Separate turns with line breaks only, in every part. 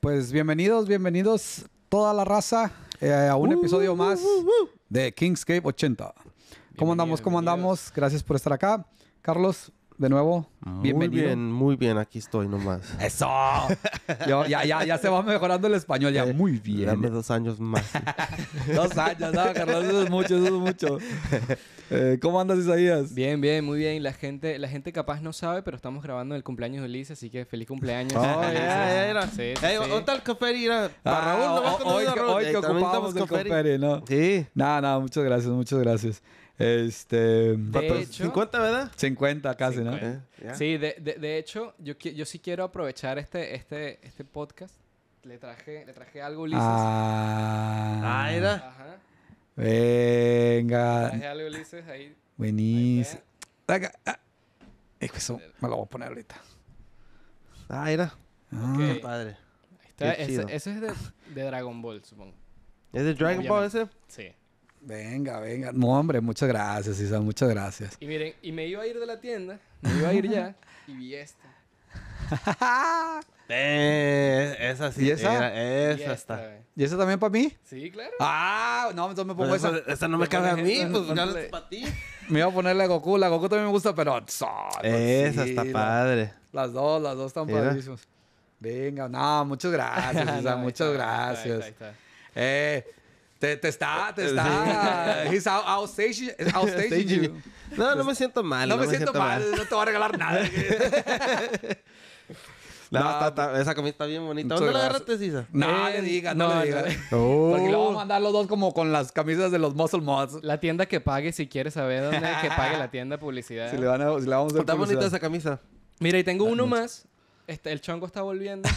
Pues bienvenidos, bienvenidos toda la raza eh, a un episodio uh, más uh, uh,
de Kingscape 80. ¿Cómo andamos?
¿Cómo andamos? Gracias por estar acá. Carlos, de nuevo?
Bienvenido. Muy bien, muy bien, aquí estoy nomás. ¡Eso! Yo, ya, ya, ya se va mejorando el español, ya. Eh, muy bien. Dame dos años más.
dos años, no, Carlos, eso es mucho, eso es mucho.
Eh, ¿Cómo andas,
Isaías? Bien, bien, muy bien. La gente, la gente capaz no sabe, pero estamos grabando el cumpleaños de Ulises, así que feliz cumpleaños. Oh, ya, ya,
ya. Sí, sí, hey, tal café, ah, Para Raúl, no hoy, hoy que ocupamos el café,
¿no? Sí. Nada, nada, muchas gracias, muchas gracias. Este. Hecho,
50,
¿verdad?
50 casi, ¿no? Ah,
sí, de, de, hecho, yo, yo sí quiero aprovechar este, este, este podcast. Le traje, le traje algo, Ulises. Ah,
era. Ah, Ajá. Venga. Le traje algo, Ulises, ahí. Buenísimo. Ah. es que eso me lo voy a poner ahorita. Ah, era. Ah,
padre.
Eso es de, de Dragon Ball, supongo. ¿Es de Dragon Ball ese? Sí. Venga, venga. No,
hombre, muchas gracias, Isa, muchas gracias.
Y miren, y me iba a ir de la tienda, me iba a ir ya, y vi esta.
eh, esa sí. esa? esa está. ¿Y esa también para mí? Sí, claro. Ah, no, entonces me pongo pues esa, esa. no me pues cabe a mí, pues ya es para ti. Me iba a poner la Goku. La Goku también me gusta, pero... esa está padre. Las dos, las dos están padrísimos Venga, no, muchas gracias, Isa, muchas gracias. Está, está, eh,
te, está, te está. He's out, No, no me siento mal. No, me, siento, mal. No
te voy a regalar nada.
no, pues, esa camisa está bien bonita. ¿Dónde la agarraste,
Cisa? No le digas, no, le digas.
Porque lo vamos a oh.
mandar los dos como con las camisas de los Muscle Mods. La tienda que pague, si quieres saber dónde que pague la tienda publicidad. Si le, van a, si le Está bonita esa camisa. Mira, y tengo uno más. Este, el chongo está volviendo.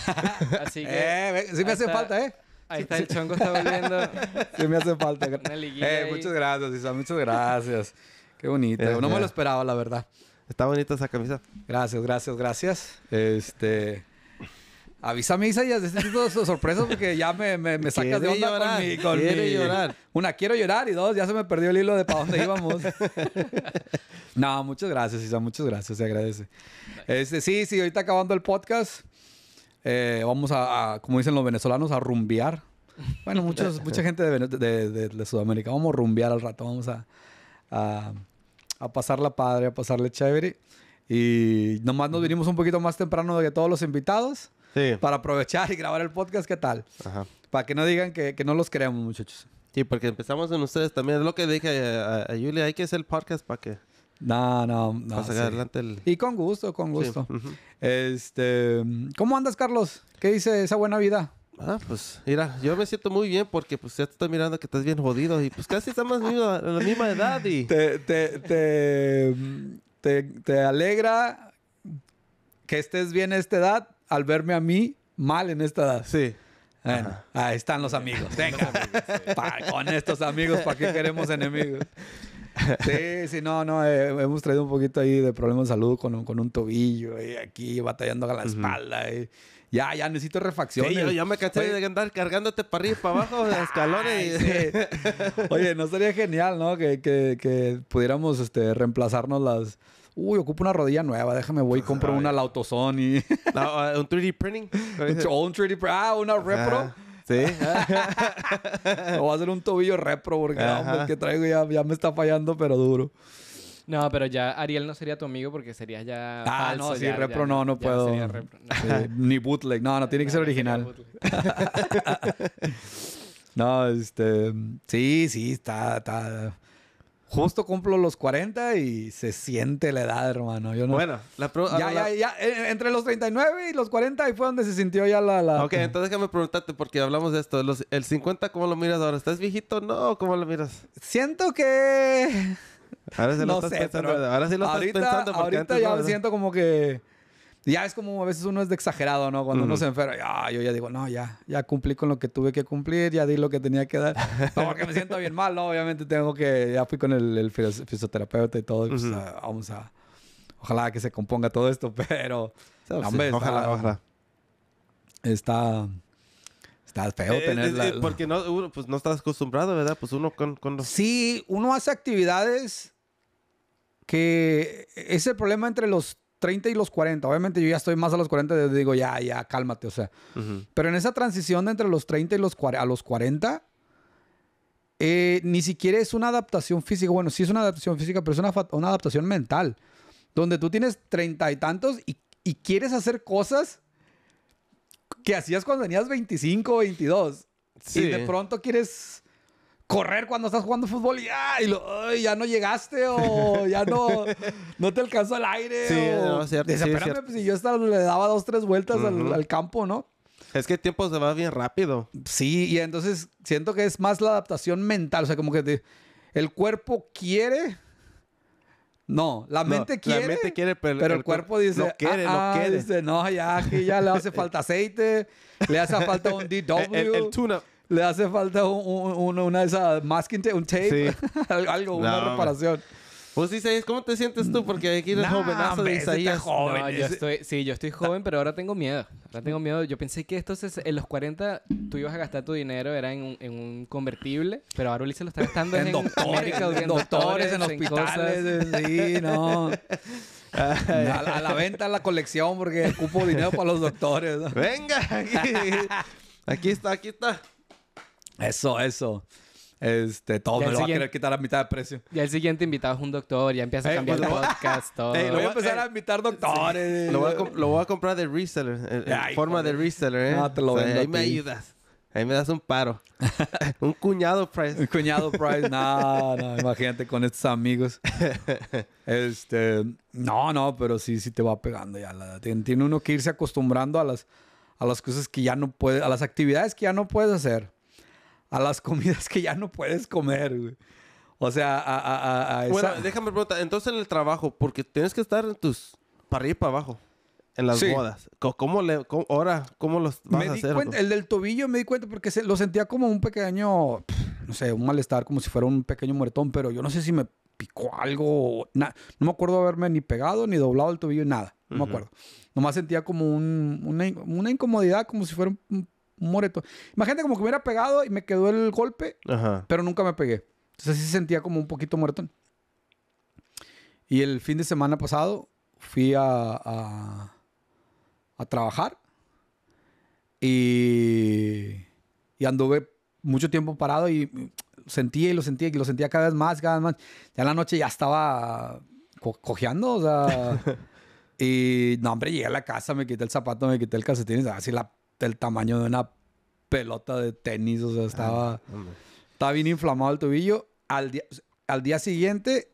así que. Eh, sí me hace falta, ¿eh? Ahí está, el chongo está volviendo. sí, me hace falta. Eh, muchas
gracias, Isa, muchas gracias. Qué bonito. Eh, no me eh. lo esperaba, la verdad. Está bonita esa camisa. Gracias, gracias, gracias. Este. Avísame, Isa, y de este tipo de sorpresas porque ya me, me, sacas de onda con mi... Con llorar. Una, quiero llorar. Y dos, ya se me perdió el hilo de para dónde íbamos. no, muchas gracias, Isa. Muchas gracias. Se agradece. Este, sí, sí. Ahorita acabando el podcast, eh, vamos a, como dicen los venezolanos, a rumbear. Bueno, muchos, mucha gente de, de, Sudamérica. Vamos a rumbear al rato, vamos a, a, a pasarla padre, a pasarle chévere. Y nomás nos vinimos un poquito más temprano de todos los
invitados. Para aprovechar y grabar el podcast, ¿qué tal? Ajá. Para que no digan que, que no los queremos, muchachos. Sí, porque empezamos en ustedes también. Es lo que dije a, a Julia, hay que hacer el podcast para que no, no, no. Y con gusto, con gusto. Este,
¿cómo andas, Carlos? ¿Qué dice esa buena vida? Ah,
pues mira, yo me siento muy bien porque pues ya te estoy mirando que estás bien jodido y pues casi estamos a la misma edad y... Te, te, te, te, alegra que estés bien a esta edad
al verme a mí mal en esta edad. Sí. Bueno, ahí están los amigos. Venga, con estos amigos, ¿para qué queremos enemigos? Sí, sí, no, no. Eh, hemos traído un poquito ahí de problemas de salud con, con un tobillo y aquí batallando con la espalda. Y ya, ya necesito refacciones. Sí, yo, ya me cansé
de andar cargándote para arriba y para abajo de escalones.
Oye, no sería genial, ¿no? Que, que, pudiéramos este, reemplazarnos las uy, ocupo una rodilla nueva, déjame voy y compro una al AutoZone y... Ah, un 3D printing. un, un 3D Ah, una repro. Sí.
o va a ser un tobillo repro porque que
traigo ya, me está fallando, pero duro.
No, pero ya Ariel no sería tu amigo porque sería ya. Ah, no, sí, repro no, no puedo.
ni bootleg. No, no, tiene que ser original. no, este. Sí, sí, está. está justo cumplo los 40 y se siente la edad, hermano.
Bueno, la ya, ya, ya,
eh, eh, entre los 39 y los 40 ahí fue donde se sintió ya la... la... Ok, entonces
déjame preguntarte, porque hablamos de esto. ¿El 50 cómo lo miras ahora? ¿Estás viejito no? ¿Cómo lo miras?
Siento que...
Ahora sí lo estás sé, pensando. Ahora sí lo estás pensando. ahorita ya me siento
como que ya es como a veces uno es de exagerado, ¿no? Cuando uno se enferma, ya, yo ya digo, no, ya, ya cumplí con lo que tuve que cumplir, ya di lo que tenía que dar. porque me siento bien mal, ¿no? Obviamente tengo que, ya fui con el, fisioterapeuta y todo, y pues ah, vamos a, ojalá que se componga todo esto, pero... está, ojalá, ojalá. Está... Está feo tenerla eh, tener eh, eh,
Porque no, uno, pues no estás acostumbrado, ¿verdad? Pues uno con, Sí, uno hace actividades
que es el problema entre los 30 y los 40. Obviamente yo ya estoy más a los 40, digo, ya, ya, cálmate, o sea. Pero en esa transición entre los 30 y los a los 40, eh, ni siquiera es una adaptación física. Bueno, sí es una adaptación física, pero es una, adaptación mental. Donde tú tienes 30 y tantos y, y, quieres hacer cosas que hacías cuando tenías 25 o 22. Sí. Y de pronto quieres correr cuando estás jugando fútbol y, ya no llegaste o ya no,
no te alcanzó el aire. Sí, o, cierto, espérame,
pues, si yo le daba dos, tres vueltas al, campo, ¿no?
Es que el tiempo se va bien rápido. Sí, y entonces siento que es
más la adaptación mental, o sea, como que el cuerpo quiere... No, la mente quiere. La mente quiere, pero, el, cuerpo, dice. No quiere, ah, quiere. Dice, no, ya, aquí ya le hace falta aceite, le hace falta un DW. el tune-up le hace falta una de esas masking tape, un tape, sí.
algo, una reparación. Pues Isaías, ¿cómo te sientes tú? Porque aquí eres nah, jovenazo de este Isaías. Joven, yo este. estoy, sí, yo estoy joven, pero ahora tengo miedo. Ahora tengo miedo. Yo pensé que estos es, en los 40 tú ibas a gastar tu dinero, era en un, en un convertible, pero ahora Ulises lo está gastando en, en, doctores, en, en doctores, en hospitales. Cosas. Sí, no. A la, a, la venta la colección porque ocupo dinero para los doctores. Venga,
aquí, aquí está, aquí está.
Eso, eso.
Este, todo me lo va a
querer quitar a mitad de precio. Y el siguiente invitado es un doctor, ya empieza a
cambiar el podcast,
todo. lo voy a empezar a
invitar
doctores. Lo,
voy a comprar de reseller, en, forma de reseller, ¿eh? Ah, te lo Ahí me ayudas. Ahí me das un paro. un cuñado price. Un cuñado price. No, no, imagínate con estos amigos.
Este, no, no, pero sí, sí te va pegando ya. tiene, tiene uno que irse acostumbrando a las, a las cosas que ya no puede, a las actividades que ya no puedes hacer a las
comidas que ya no puedes comer, güey. O sea, a, esa... Bueno, déjame preguntar. Entonces, en el trabajo, porque tienes que estar tus... Para arriba y para abajo. En las bodas. ¿Cómo le... Cómo, ahora, ¿cómo los vas me di Cuenta, el
del tobillo me di cuenta porque se, lo sentía como un pequeño... No sé, un malestar. Como si fuera un pequeño muertón. Pero yo no sé si me picó algo. no me acuerdo haberme ni pegado, ni doblado el tobillo, nada. No me acuerdo. Nomás sentía como una, una, incomodidad, como si fuera un, moretón. Imagínate como que me hubiera pegado y me quedó el golpe, pero nunca me pegué. Entonces sí sentía como un poquito moretón. Y el fin de semana pasado fui a, a, trabajar y, y anduve mucho tiempo parado y sentía y lo sentía y lo sentía cada vez más, cada vez más. Ya la noche ya estaba cojeando, o sea. y no, hombre, llegué a la casa, me quité el zapato, me quité el calcetín y así la el tamaño de una pelota de tenis. O sea, estaba, ah, estaba bien inflamado el tobillo. Al día, al día siguiente,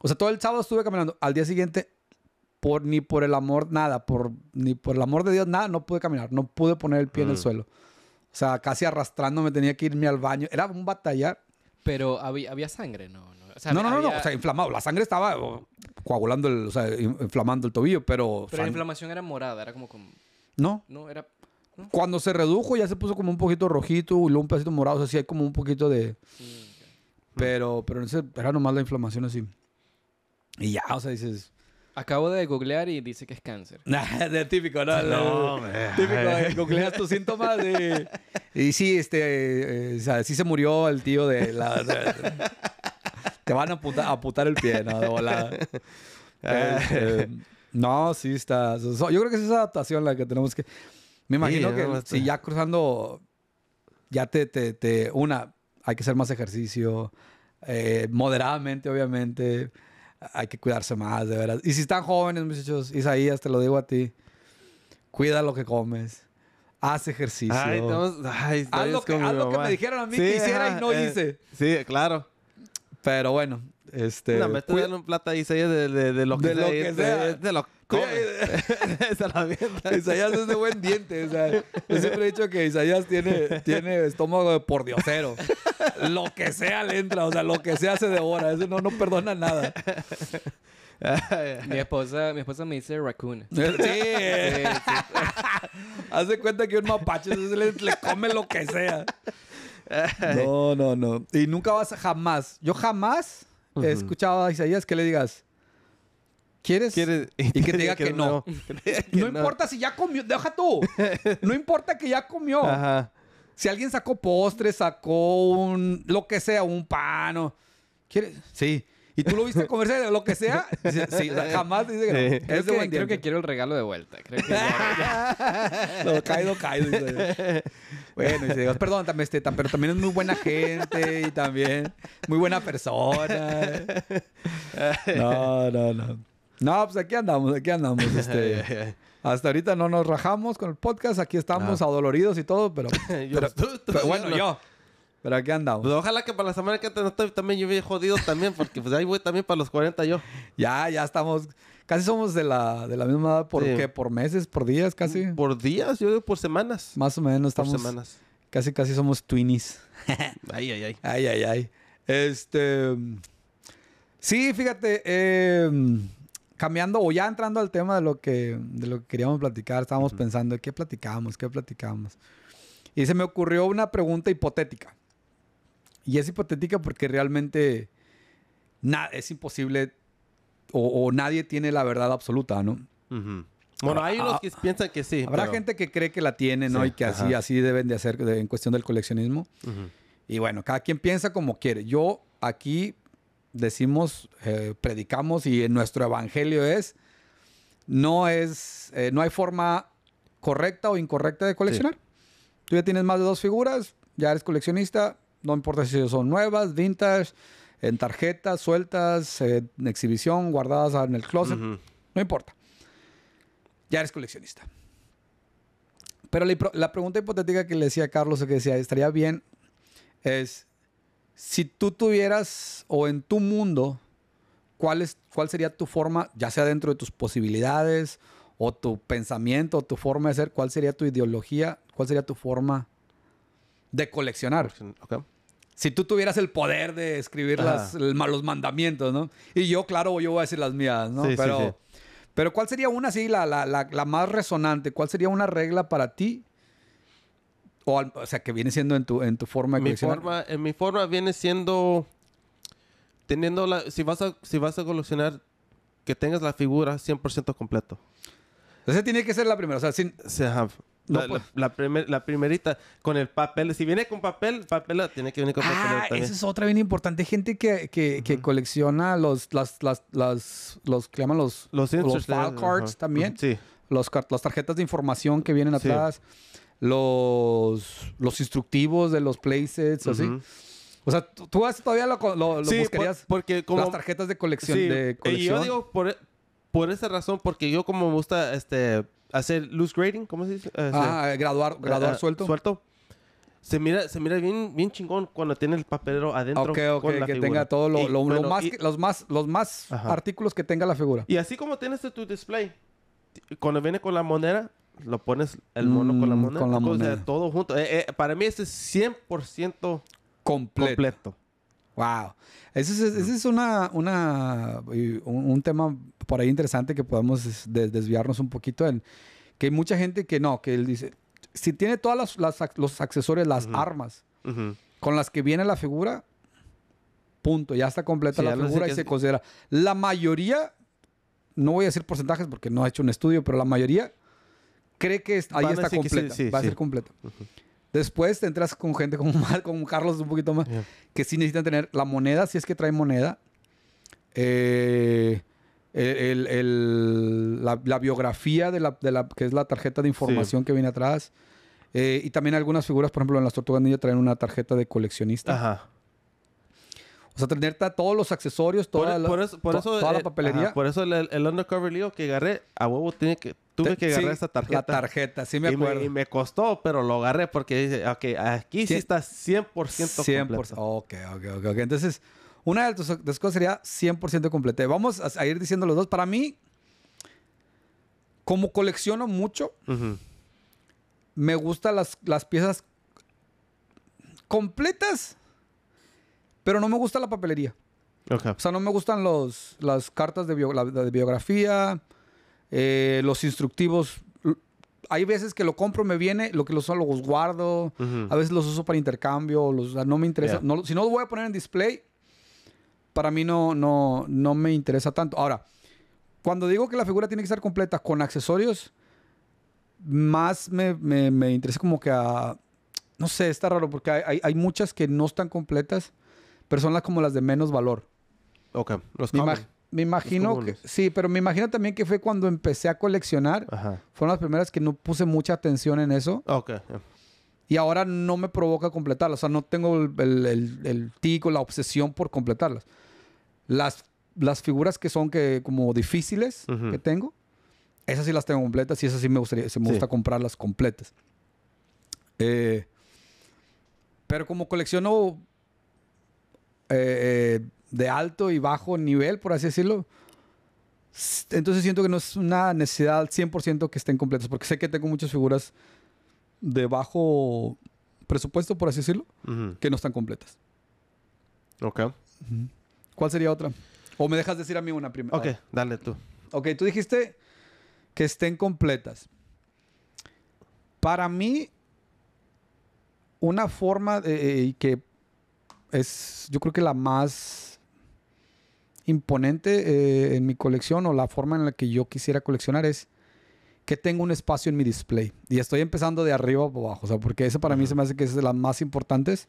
o sea, todo el sábado estuve caminando. Al día siguiente, por ni por el amor, nada, por ni por el amor de Dios, nada, no pude caminar, no pude poner el pie en el mm. suelo. O sea, casi arrastrándome tenía que irme al baño. Era
un batallar. Pero había, había sangre, no, no. no, no, o sea, inflamado. La sangre
estaba oh, coagulando, el, o sea, inflamando el tobillo, pero... Pero la
inflamación era morada, era como no. No, era.
Cuando se redujo ya se puso como un poquito rojito y luego un pedacito morado. O sea, sí hay como un poquito de. Mm, pero, era nomás la inflamación así. Y ya, o sea, dices.
Acabo de googlear y dice que es cáncer. de típico, ¿no? no, típico, googleas tus
síntomas y, y sí, este, eh, o sea, sí se murió el tío de la... te van a putar el pie, ¿no? De No, sí está. yo creo que es esa adaptación la que tenemos que. Me imagino que si este. ya cruzando, ya te, te, te, Una, hay que hacer más ejercicio, eh, moderadamente, obviamente. Hay que cuidarse más, de verdad. Y si están jóvenes, muchachos, Isaías, te lo digo a ti. Cuida lo que comes. Haz ejercicio. Ay, ay, haz, lo que, lo que, me dijeron a mí que hiciera y no eh, hice.
Sí, claro. Pero bueno, este. No, me estoy dando plata Isaías de, de, lo que de Lo que sea. De, lo Isaías es de
buen diente. yo siempre he dicho que Isaías tiene, tiene estómago de pordiosero.
lo que sea le entra. O sea, lo que sea se devora. Eso no, no perdona nada. mi, esposa, mi esposa me dice raccoon. Sí. sí,
Hace cuenta que un mapache le, le come lo que sea. No, no, no. Y nunca vas a jamás. Yo jamás escuchaba he escuchado a Isaías que le digas, ¿Quieres?
Y,
que te diga que, no. No, importa si ya comió, deja tú. No importa que ya comió. Ajá. Si alguien sacó postre, sacó un, lo que sea, un pan ¿Quieres? Sí. Y tú lo viste comerse de lo que sea, sí, jamás dice que no. es Creo, que, creo que
quiero el regalo de vuelta. Creo que
ya, lo caído, caído.
Bueno, y se perdón, este, pero también es muy buena gente y también muy buena persona. No, no, no. No, pues aquí andamos, aquí andamos. Este, hasta ahorita no nos rajamos con el podcast, aquí estamos ah. adoloridos y todo, pero, pero, bueno,
yo. Pero aquí andamos. Pues ojalá que para la semana que antes también yo voy jodido también, porque pues ahí voy también para los 40
yo. Ya, ya estamos casi somos de la, misma edad, ¿por qué? ¿Por meses? ¿Por días casi? Por días, yo digo por semanas. Más o menos estamos... semanas. Casi, casi somos twinies. ay, ay, ay. Ay, ay, ay. Este... Sí, fíjate, em, cambiando o ya entrando al tema de lo que, de lo queríamos platicar, estábamos pensando qué platicamos? qué platicamos? Y se me ocurrió una pregunta hipotética. Y es hipotética porque realmente nada, es imposible o, nadie tiene la verdad absoluta, ¿no? Bueno, hay los ah, que piensan que sí. Habrá gente que cree que la tiene, ¿no? y que así, así deben de hacer en cuestión del coleccionismo. Y bueno, cada quien piensa como quiere. Yo aquí decimos, eh, predicamos y en nuestro evangelio es, no es, eh, no hay forma correcta o incorrecta de coleccionar. Tú ya tienes más de dos figuras, ya eres coleccionista, no importa si son nuevas, vintage, en tarjetas sueltas, en exhibición, guardadas en el closet, no importa. Ya eres coleccionista. Pero la, pregunta hipotética que le decía Carlos, que decía, estaría bien, es si tú tuvieras o en tu mundo, ¿cuál, cuál sería tu forma, ya sea dentro de tus posibilidades o tu pensamiento o tu forma de ser, cuál sería tu ideología, cuál sería tu forma de coleccionar? si tú tuvieras el poder de escribir las, los mandamientos, ¿no? Y yo, claro, yo voy a decir las mías, ¿no? Sí, pero, sí, pero ¿cuál sería una así, la, la, la, más resonante? ¿Cuál sería una regla para ti? O, o sea, que viene siendo en tu, en tu forma de mi
En mi forma viene siendo teniendo la... Si vas a, si vas a coleccionar, que tengas la figura 100% completo. Esa tiene que ser la primera. O sea, sin la, pues. la, primerita con el papel. Si viene con papel, papel tiene que venir con papel. Ah, esa es
otra bien importante. Gente que, que, que colecciona los, las, los, llaman los, los, cards también. Sí. Los, las tarjetas de información que vienen atrás. Los, los instructivos de los playsets, así.
O sea, tú todavía lo, lo, sí, buscarías. porque como, las tarjetas de colección. De colección. Y yo digo por, por esa razón, porque yo como me gusta este hacer loose grading, ¿cómo se dice? ah, eh, graduar, eh, graduar ah, suelto. Suelto. Se mira, se mira bien, bien chingón cuando tiene el papelero adentro. con la que tenga todo lo, lo, más, los más, los más
artículos que tenga la figura.
Y así como tienes este tu display, cuando viene con la moneda, lo pones el mono con la mm, moneda. Con la moneda. todo junto. Eh, para mí este es 100% completo. completo. Wow. Ese es, un,
tema por ahí interesante que podemos desviarnos un poquito en que hay mucha gente que no, que él dice, si tiene todos los accesorios, las armas con las que viene la figura, punto, ya está completa la figura y se considera. La mayoría, no voy a decir porcentajes porque no ha hecho un estudio, pero la mayoría cree que ahí está completa, va a ser completa. Después te entras con gente como, Carlos un poquito más, que sí necesitan tener la moneda, si es que trae moneda, eh, la, biografía de la, que es la tarjeta de información que viene atrás. Eh, y también algunas figuras, por ejemplo, en las Tortugas Ninja traen una tarjeta de coleccionista. Ajá. O sea, tener todos los accesorios, toda, la, papelería.
por eso el, el Undercover Leo que agarré, a huevo tiene que, tuve que agarrar esta tarjeta. La tarjeta, sí me acuerdo. Y me, costó, pero lo agarré porque dice: ok, aquí sí está 100%, 100% completo.
Ok, ok, ok, ok. Entonces, una de tus, cosas sería 100% completa. Vamos a, ir diciendo los dos. Para mí, como colecciono mucho, me gustan las, las piezas completas, pero no me gusta la papelería. O sea, no me gustan los, las cartas de, de biografía, eh, los instructivos, hay veces que lo compro, me viene, lo que los uso, los guardo, a veces los uso para intercambio, los, no me interesa. si no los voy a poner en display, para mí no, no, no me interesa tanto. Ahora, cuando digo que la figura tiene que estar completa con accesorios, más me, me, me interesa como que a... No sé, está raro porque hay, hay, muchas que no están completas, pero son las como las de menos valor. Ok, los me imagino que, sí, pero me imagino también que fue cuando empecé a coleccionar. Fueron las primeras que no puse mucha atención en eso. Ah, ok. Y ahora no me provoca completarlas. O sea, no tengo el, el, tico, la obsesión por completarlas. Las, las figuras que son que, como difíciles que tengo, esas sí las tengo completas y esas sí me, gustaría, me gusta comprarlas completas. Eh, pero como colecciono eh, eh, de alto y bajo nivel, por así decirlo. Entonces siento que no es una necesidad al 100% que estén completas, porque sé que tengo muchas figuras de bajo presupuesto, por así decirlo, que no están completas. Ok. ¿Cuál sería otra? O me dejas decir a mí una primera. Ok, dale tú. Ok, tú dijiste que estén completas. Para mí, una forma de, eh, que es yo creo que la más imponente eh, en mi colección o la forma en la que yo quisiera coleccionar es que tengo un espacio en mi display. Y estoy empezando de arriba abajo, o sea, porque eso para mí se me hace que es de las más importantes.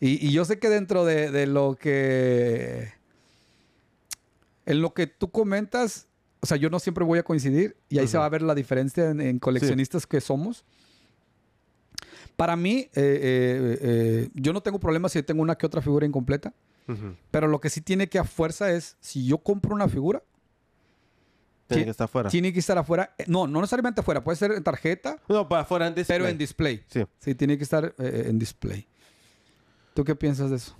y, y, yo sé que dentro de, de, lo que... En lo que tú comentas, o sea, yo no siempre voy a coincidir y ahí se va a ver la diferencia en, coleccionistas que somos. Para mí, eh, eh, eh, yo no tengo problema si tengo una que otra figura incompleta. Pero lo que sí tiene que a fuerza es, si yo compro una figura, tiene que
estar afuera. Tiene
que estar afuera. No, no necesariamente afuera. Puede
ser en tarjeta. No, para afuera en display. Pero en display.
Sí. Sí, tiene que estar en display.
¿Tú qué piensas de eso?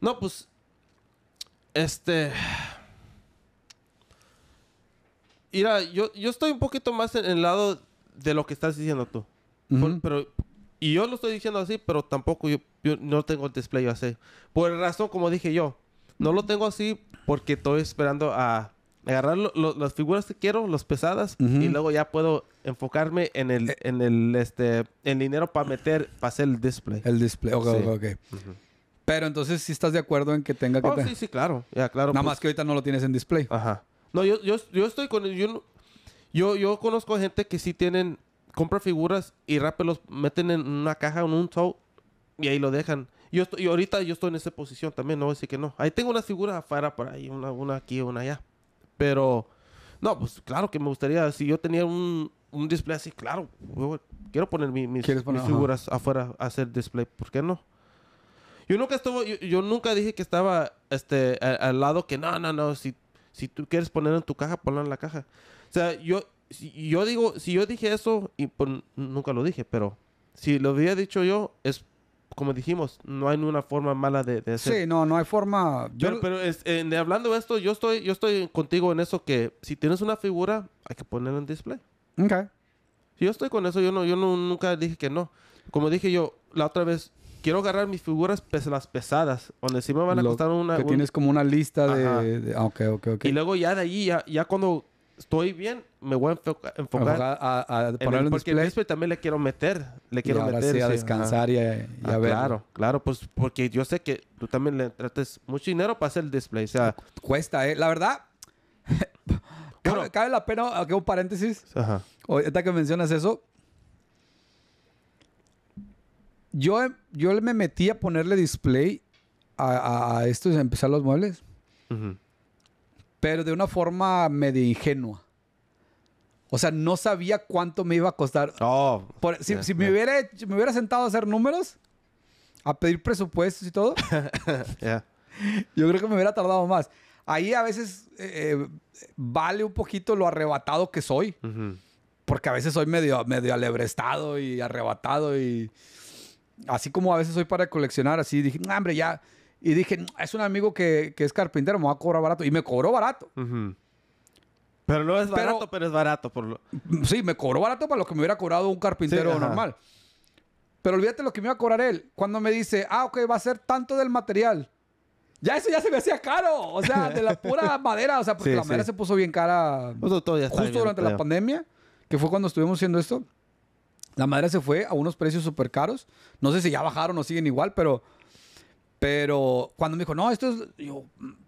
No, pues. Este. Mira, yo, estoy un poquito más en el lado de lo que estás diciendo tú. pero y yo lo estoy diciendo así, pero tampoco yo, no tengo el display así. Por razón, como dije yo, no lo tengo así porque estoy esperando a agarrar las figuras que quiero, las pesadas, y luego ya puedo enfocarme en el, eh. en el este, en dinero para meter, para hacer el display. El display, ok, ok, okay. Pero entonces sí estás de acuerdo en que tenga que... Oh, sí, sí, claro. Ya, claro. Nada pues más que ahorita no lo tienes
en display. Ajá.
No, yo, yo, estoy con... yo, yo conozco gente que sí tienen compra figuras y rápido los meten en una caja, en un show y ahí lo dejan. Yo estoy, y ahorita yo estoy en esa posición también, no voy a decir que no. Ahí tengo una figura afuera por ahí, una, una aquí, una allá. Pero, no, pues claro que me gustaría, si yo tenía un, un display así, claro, quiero poner mis, figuras afuera afuera, hacer display, ¿por qué no? Yo nunca yo, nunca dije que estaba este, al, lado que no, no, no, si, si tú quieres poner en tu caja, ponla en la caja. O sea, yo, yo digo, si yo dije eso, y pues, nunca lo dije, pero si lo había dicho yo, es como dijimos, no hay una forma mala de, de Sí, no, no hay forma. Yo... Pero, eh, hablando de esto, yo estoy, yo estoy contigo en eso que si tienes una figura, hay que ponerla en display. Ok. Si yo estoy con eso, yo no, yo nunca dije que no. Como dije yo la otra vez, quiero agarrar mis figuras las pesadas, donde sí me van a costar una. Que tienes
como una lista de, ah, ok, ok,
ok. Y luego ya de allí, ya, ya cuando estoy bien, me voy a enfocar, a, a, poner porque el display también le quiero meter, le quiero meter a descansar y a, ah, ver. Claro, claro, pues porque yo sé que tú también le trates mucho dinero para hacer el display, o sea, cuesta, eh, la verdad. cabe, la pena que un paréntesis. Ajá. Ahorita que mencionas
eso, yo, yo me metí a ponerle display a, a estos, a empezar los muebles. ...ajá pero de una forma medio ingenua. O sea, no sabía cuánto me iba a costar. Oh, si, me, hubiera, me hubiera sentado a hacer números, a pedir presupuestos y todo, yo creo que me hubiera tardado más. Ahí a veces eh, eh, vale un poquito lo arrebatado que soy. Porque a veces soy medio, medio alebrestado y arrebatado y... Así como a veces soy para coleccionar, así dije, hombre, ya y dije, es un amigo que, que es carpintero, me va a cobrar barato. Y me cobró barato. Pero no es barato, pero, es barato. Por Sí, me cobró barato para lo que me hubiera cobrado un carpintero normal. Pero olvídate lo que me iba a cobrar él. Cuando me dice, ah, ok, va a ser tanto del material. Ya eso ya se me hacía caro. O sea, de la pura madera. O sea, porque la madera se puso bien cara pues justo durante la pandemia, que fue cuando estuvimos haciendo esto. La madera se fue a unos precios súper caros. No sé si ya bajaron o siguen igual, pero pero cuando me dijo, no, esto es. Yo,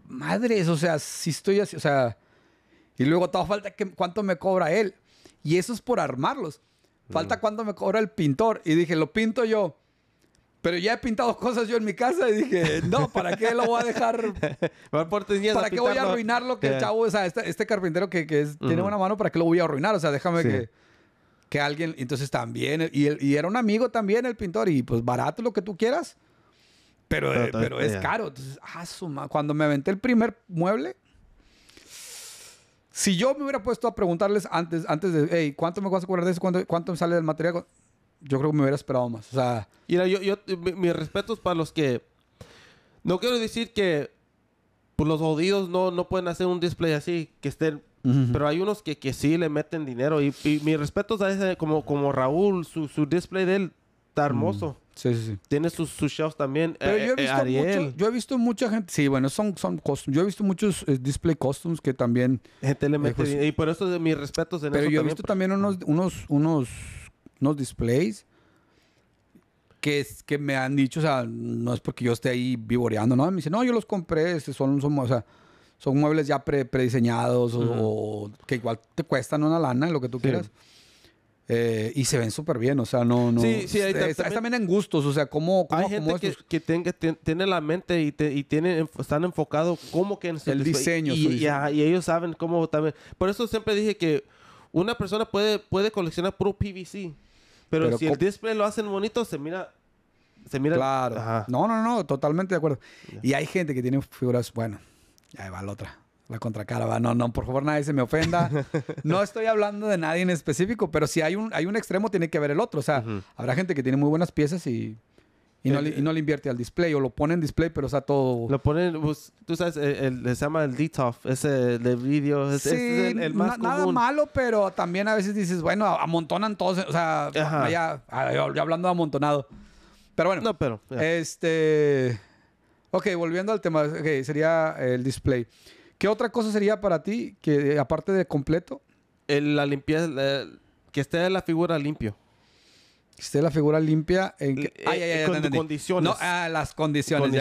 madres, o sea, si estoy así, o sea. Y luego todo falta que cuánto me cobra él. Y eso es por armarlos. Falta cuánto me cobra el pintor. Y dije, lo pinto yo. Pero ya he pintado cosas yo en mi casa y dije, no, ¿para qué lo voy a dejar? ¿Para qué voy a arruinar lo que el chavo, o sea, este, este carpintero que, que tiene buena mano, ¿para qué lo voy a arruinar? O sea, déjame que, que alguien, entonces también, y, y, era un amigo también el pintor, y pues barato lo que tú quieras. Pero, pero, eh, es caro. Entonces, ah, cuando me aventé el primer mueble, si yo me hubiera puesto a preguntarles antes, antes de, hey, ¿cuánto me vas a cobrar de eso? ¿Cuánto, cuánto me sale del material? Yo creo que me hubiera esperado más. O sea,
Mira, yo, mis respetos para los que. No quiero decir que pues, los jodidos no, no pueden hacer un display así, que estén. Pero hay unos que, que sí le meten dinero. Y, mis respetos a ese, como, como Raúl, su, su display de él Está mm. hermoso. Sí, sí, sí. Tiene sus, sus también. Pero eh, yo, he eh,
visto Mucho, yo he visto mucha gente. Sí, bueno, son, son costumes. Yo he visto muchos eh, display costumes que también. Gente le mete. Pues, y
por eso de mis respetos Pero yo he visto pues.
también unos, unos, unos, displays que, que me han dicho, o sea, no es porque yo esté ahí vivoreando, ¿no? Me dicen, no, yo los compré, este, son, son, son muebles ya prediseñados o, que igual te cuestan una lana, lo que tú quieras. Eh, y se ven súper bien, o sea, no, no. Sí, sí, eh, también,
en gustos, o sea, cómo, hay gente que, que, tiene, tiene, la mente y, te, y tiene, están enfocados como que en el diseño. Y, ellos saben cómo también. Por eso siempre dije que una persona puede, puede coleccionar puro PVC, pero, si el display lo hacen bonito, se mira se mira. Claro.
No, no, no, totalmente de acuerdo. Y hay gente que tiene figuras, bueno, ahí va la otra. La contracara, va. No, no, por favor, nadie se me ofenda. No estoy hablando de nadie en específico, pero si hay un, hay un extremo, tiene que ver el otro. O sea, habrá gente que tiene muy buenas piezas y, y, no, eh, y, eh. no, le invierte
al display o lo pone en display, pero o sea, todo. Lo pone tú sabes, el, se llama el DTOF, ese de vídeo. sí, es el, más nada malo,
pero también a veces dices, bueno, amontonan todos. O sea, ya, hablando de amontonado. Pero bueno. No, pero. Este. Ok, volviendo al tema, que sería el display. ¿Qué otra cosa sería para ti que eh, aparte de completo?
la limpieza, que esté la figura limpio.
Que esté la figura limpia en que,
eh, eh, con condiciones. ah,
las condiciones.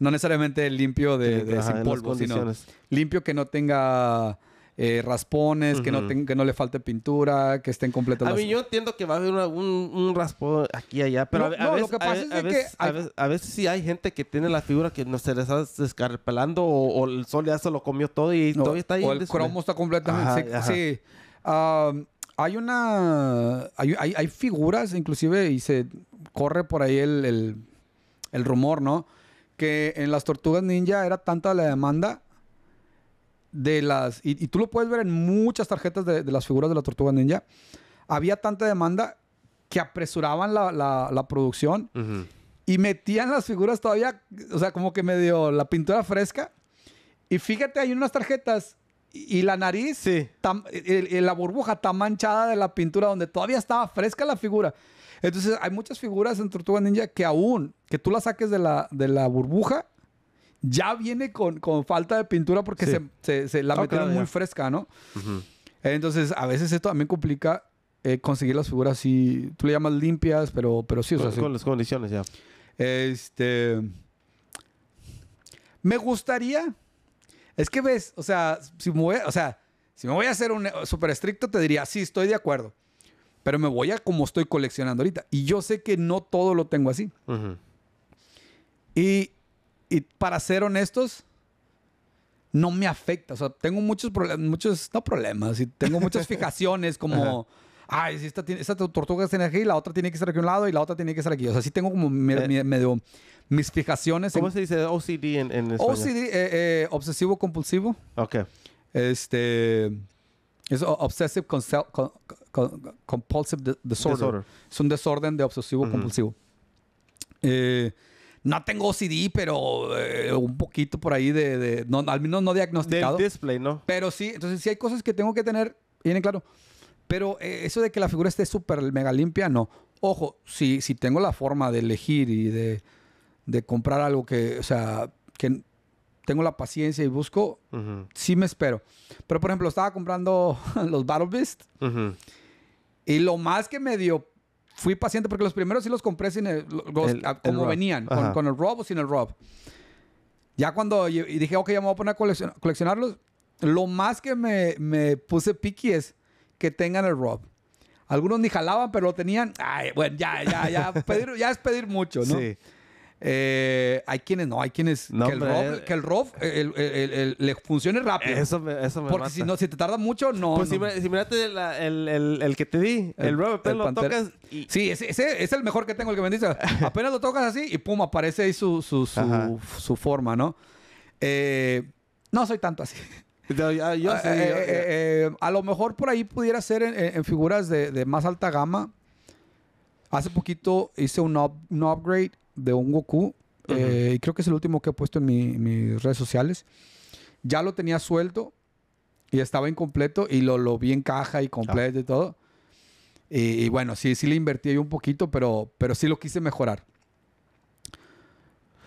No necesariamente limpio de, sin polvo, sino limpio que no tenga eh, raspones, que, no que no le falte pintura, que estén completos. a mí
yo entiendo que va a haber un, raspón aquí y allá, pero a, veces, lo sí hay gente que tiene la figura que no se le está descarpelando o, el sol ya se lo comió todo y está ahí. O el cromo está completamente... sí.
hay una... Hay, figuras, inclusive, y se corre por ahí el, el rumor, ¿no? Que en las tortugas ninja era tanta la demanda de las, y, tú lo puedes ver en muchas tarjetas de, las figuras de la tortuga ninja, había tanta demanda que apresuraban la, la, producción y metían las figuras todavía, o sea, como que medio la pintura fresca. Y fíjate, hay unas tarjetas y, la nariz, sí. la burbuja está manchada de la pintura donde todavía estaba fresca la figura. Entonces, hay muchas figuras en Tortuga Ninja que aún, que tú las saques de la, de la burbuja, ya viene con, con falta de pintura porque se, se, la ah, metieron muy fresca, ¿no? Entonces, a veces esto también complica eh, conseguir las figuras así, tú le llamas limpias, pero, pero sí, o con, con las condiciones ya. Este. Me gustaría. Es que ves, o sea, si me voy, o sea, si me voy a hacer un súper estricto, te diría, sí, estoy de acuerdo. Pero me voy a como estoy coleccionando ahorita. Y yo sé que no todo lo tengo así. Y y para ser honestos, no me afecta. O sea, tengo muchos problemas, muchos, no problemas, y tengo muchas fijaciones como, ay, si esta, esta, tortuga está aquí, la otra tiene que estar aquí a un lado y la otra tiene que estar aquí. O sea, sí tengo como eh. medio, mis fijaciones. ¿Cómo se dice OCD en, en español? OCD, eh, eh, obsesivo compulsivo. Ok. Este. Es Obsessive Compulsive Disorder. Es un desorden de obsesivo compulsivo. Eh no tengo CD, pero eh, un poquito por ahí de, al menos no diagnosticado. Del display, ¿no? Pero sí, entonces sí hay cosas que tengo que tener bien claro. Pero eh, eso de que la figura esté súper mega limpia, no. Ojo, si, si tengo la forma de elegir y de, de comprar algo que, o sea, que tengo la paciencia y busco, sí me espero. Pero, por ejemplo, estaba comprando los Battle Beast. Y lo más que me dio fui paciente porque los primeros sí los compré sin el, ah, como venían, con, el Rob o sin el Rob. Ya cuando y dije, ok, ya me voy a poner a coleccionarlos, lo más que me, me puse piqui es que tengan el Rob. Algunos ni jalaban, pero lo tenían. Ay, bueno, ya, ya, ya. ya es pedir mucho, ¿no? Sí. Eh, hay quienes no, hay quienes que, el ROV que, el le funcione rápido. Eso Porque si no, si te tarda mucho, no. Pues si, si el, que te di, el, rob, apenas lo tocas. Sí, ese, es el mejor que tengo, el que me dice. apenas lo tocas así y pum, aparece ahí su, su, su, forma, ¿no? Eh, no soy tanto así. Yo, eh, a lo mejor por ahí pudiera ser en, figuras de, de, más alta gama. Hace poquito hice un, un upgrade de un Goku. Eh, y creo que es el último que he puesto en, mis redes sociales. Ya lo tenía suelto y estaba incompleto y lo, lo vi en caja y completo y todo. Y, bueno, sí, sí le invertí ahí un poquito, pero, pero sí lo quise mejorar.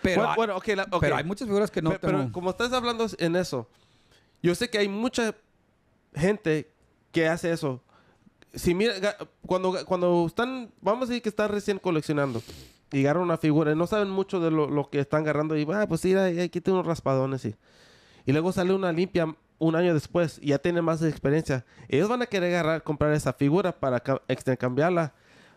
Pero, bueno, okay, pero hay muchas figuras que no. Pero, tengo... pero como estás hablando en eso, yo sé que hay mucha gente que hace eso. Si mira, cuando, cuando están, vamos a decir que están recién coleccionando y una figura. No saben mucho de lo, lo que están agarrando. Y, va ah, pues sí, aquí tengo unos raspadones. Y, y luego sale una limpia un año después y ya tiene más experiencia. Ellos van a querer agarrar, comprar esa figura para intercambiarla.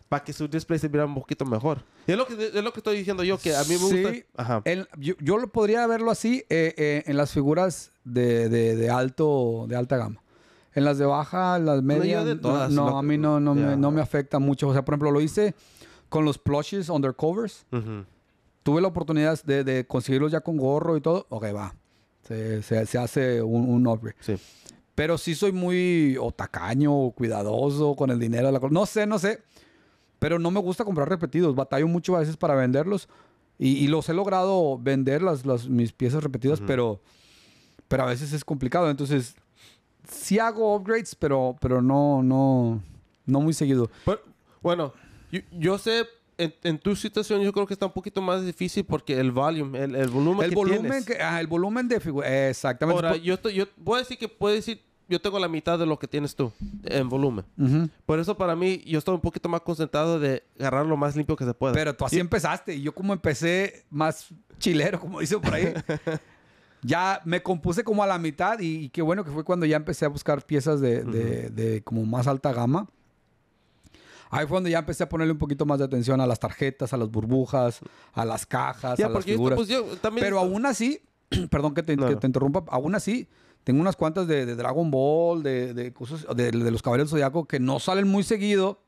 Para que su display se viera un poquito mejor. es lo que, es lo que estoy diciendo yo, que a mí me gusta. Ajá. yo, podría verlo así eh, eh, en las figuras
de, de, alto, de alta gama. En las de baja, las medias. No, no, a mí no, no, me, no me afecta mucho. O sea, por ejemplo, lo hice con los plushes undercovers. Tuve la oportunidad de, conseguirlos ya con gorro y todo. Ok, va. Se, hace un, upgrade. Pero sí soy muy o tacaño o cuidadoso con el dinero. la no sé, no sé. Pero no me gusta comprar repetidos. Batallo mucho a veces para venderlos. Y, los he logrado vender, las, mis piezas repetidas, pero, pero a veces es complicado. Entonces, si hago upgrades, pero, pero no, no, no muy seguido.
bueno, yo, sé, en, tu situación yo creo que está un poquito más difícil porque el volume, el, volumen el volumen
Que, ah, el volumen de figura. Exactamente. Pues yo,
yo puedo decir que puedo decir yo tengo la mitad de lo que tienes tú en volumen. Por eso para mí yo estoy un poquito más concentrado de agarrar lo más limpio que se pueda. Pero tú así empezaste y yo como
empecé más chilero, como dice por ahí. ya me compuse como a la mitad y, qué bueno que fue cuando ya empecé a buscar piezas de, de, de como más alta gama. Ahí fue donde ya empecé a ponerle un poquito más de atención a las tarjetas, a las burbujas, a las cajas, a las figuras. Pues, pero aún así, perdón que te, interrumpa, aún así, tengo unas cuantas de, Dragon Ball, de, de cosas, de, los Caballeros Zodiaco que no salen muy seguido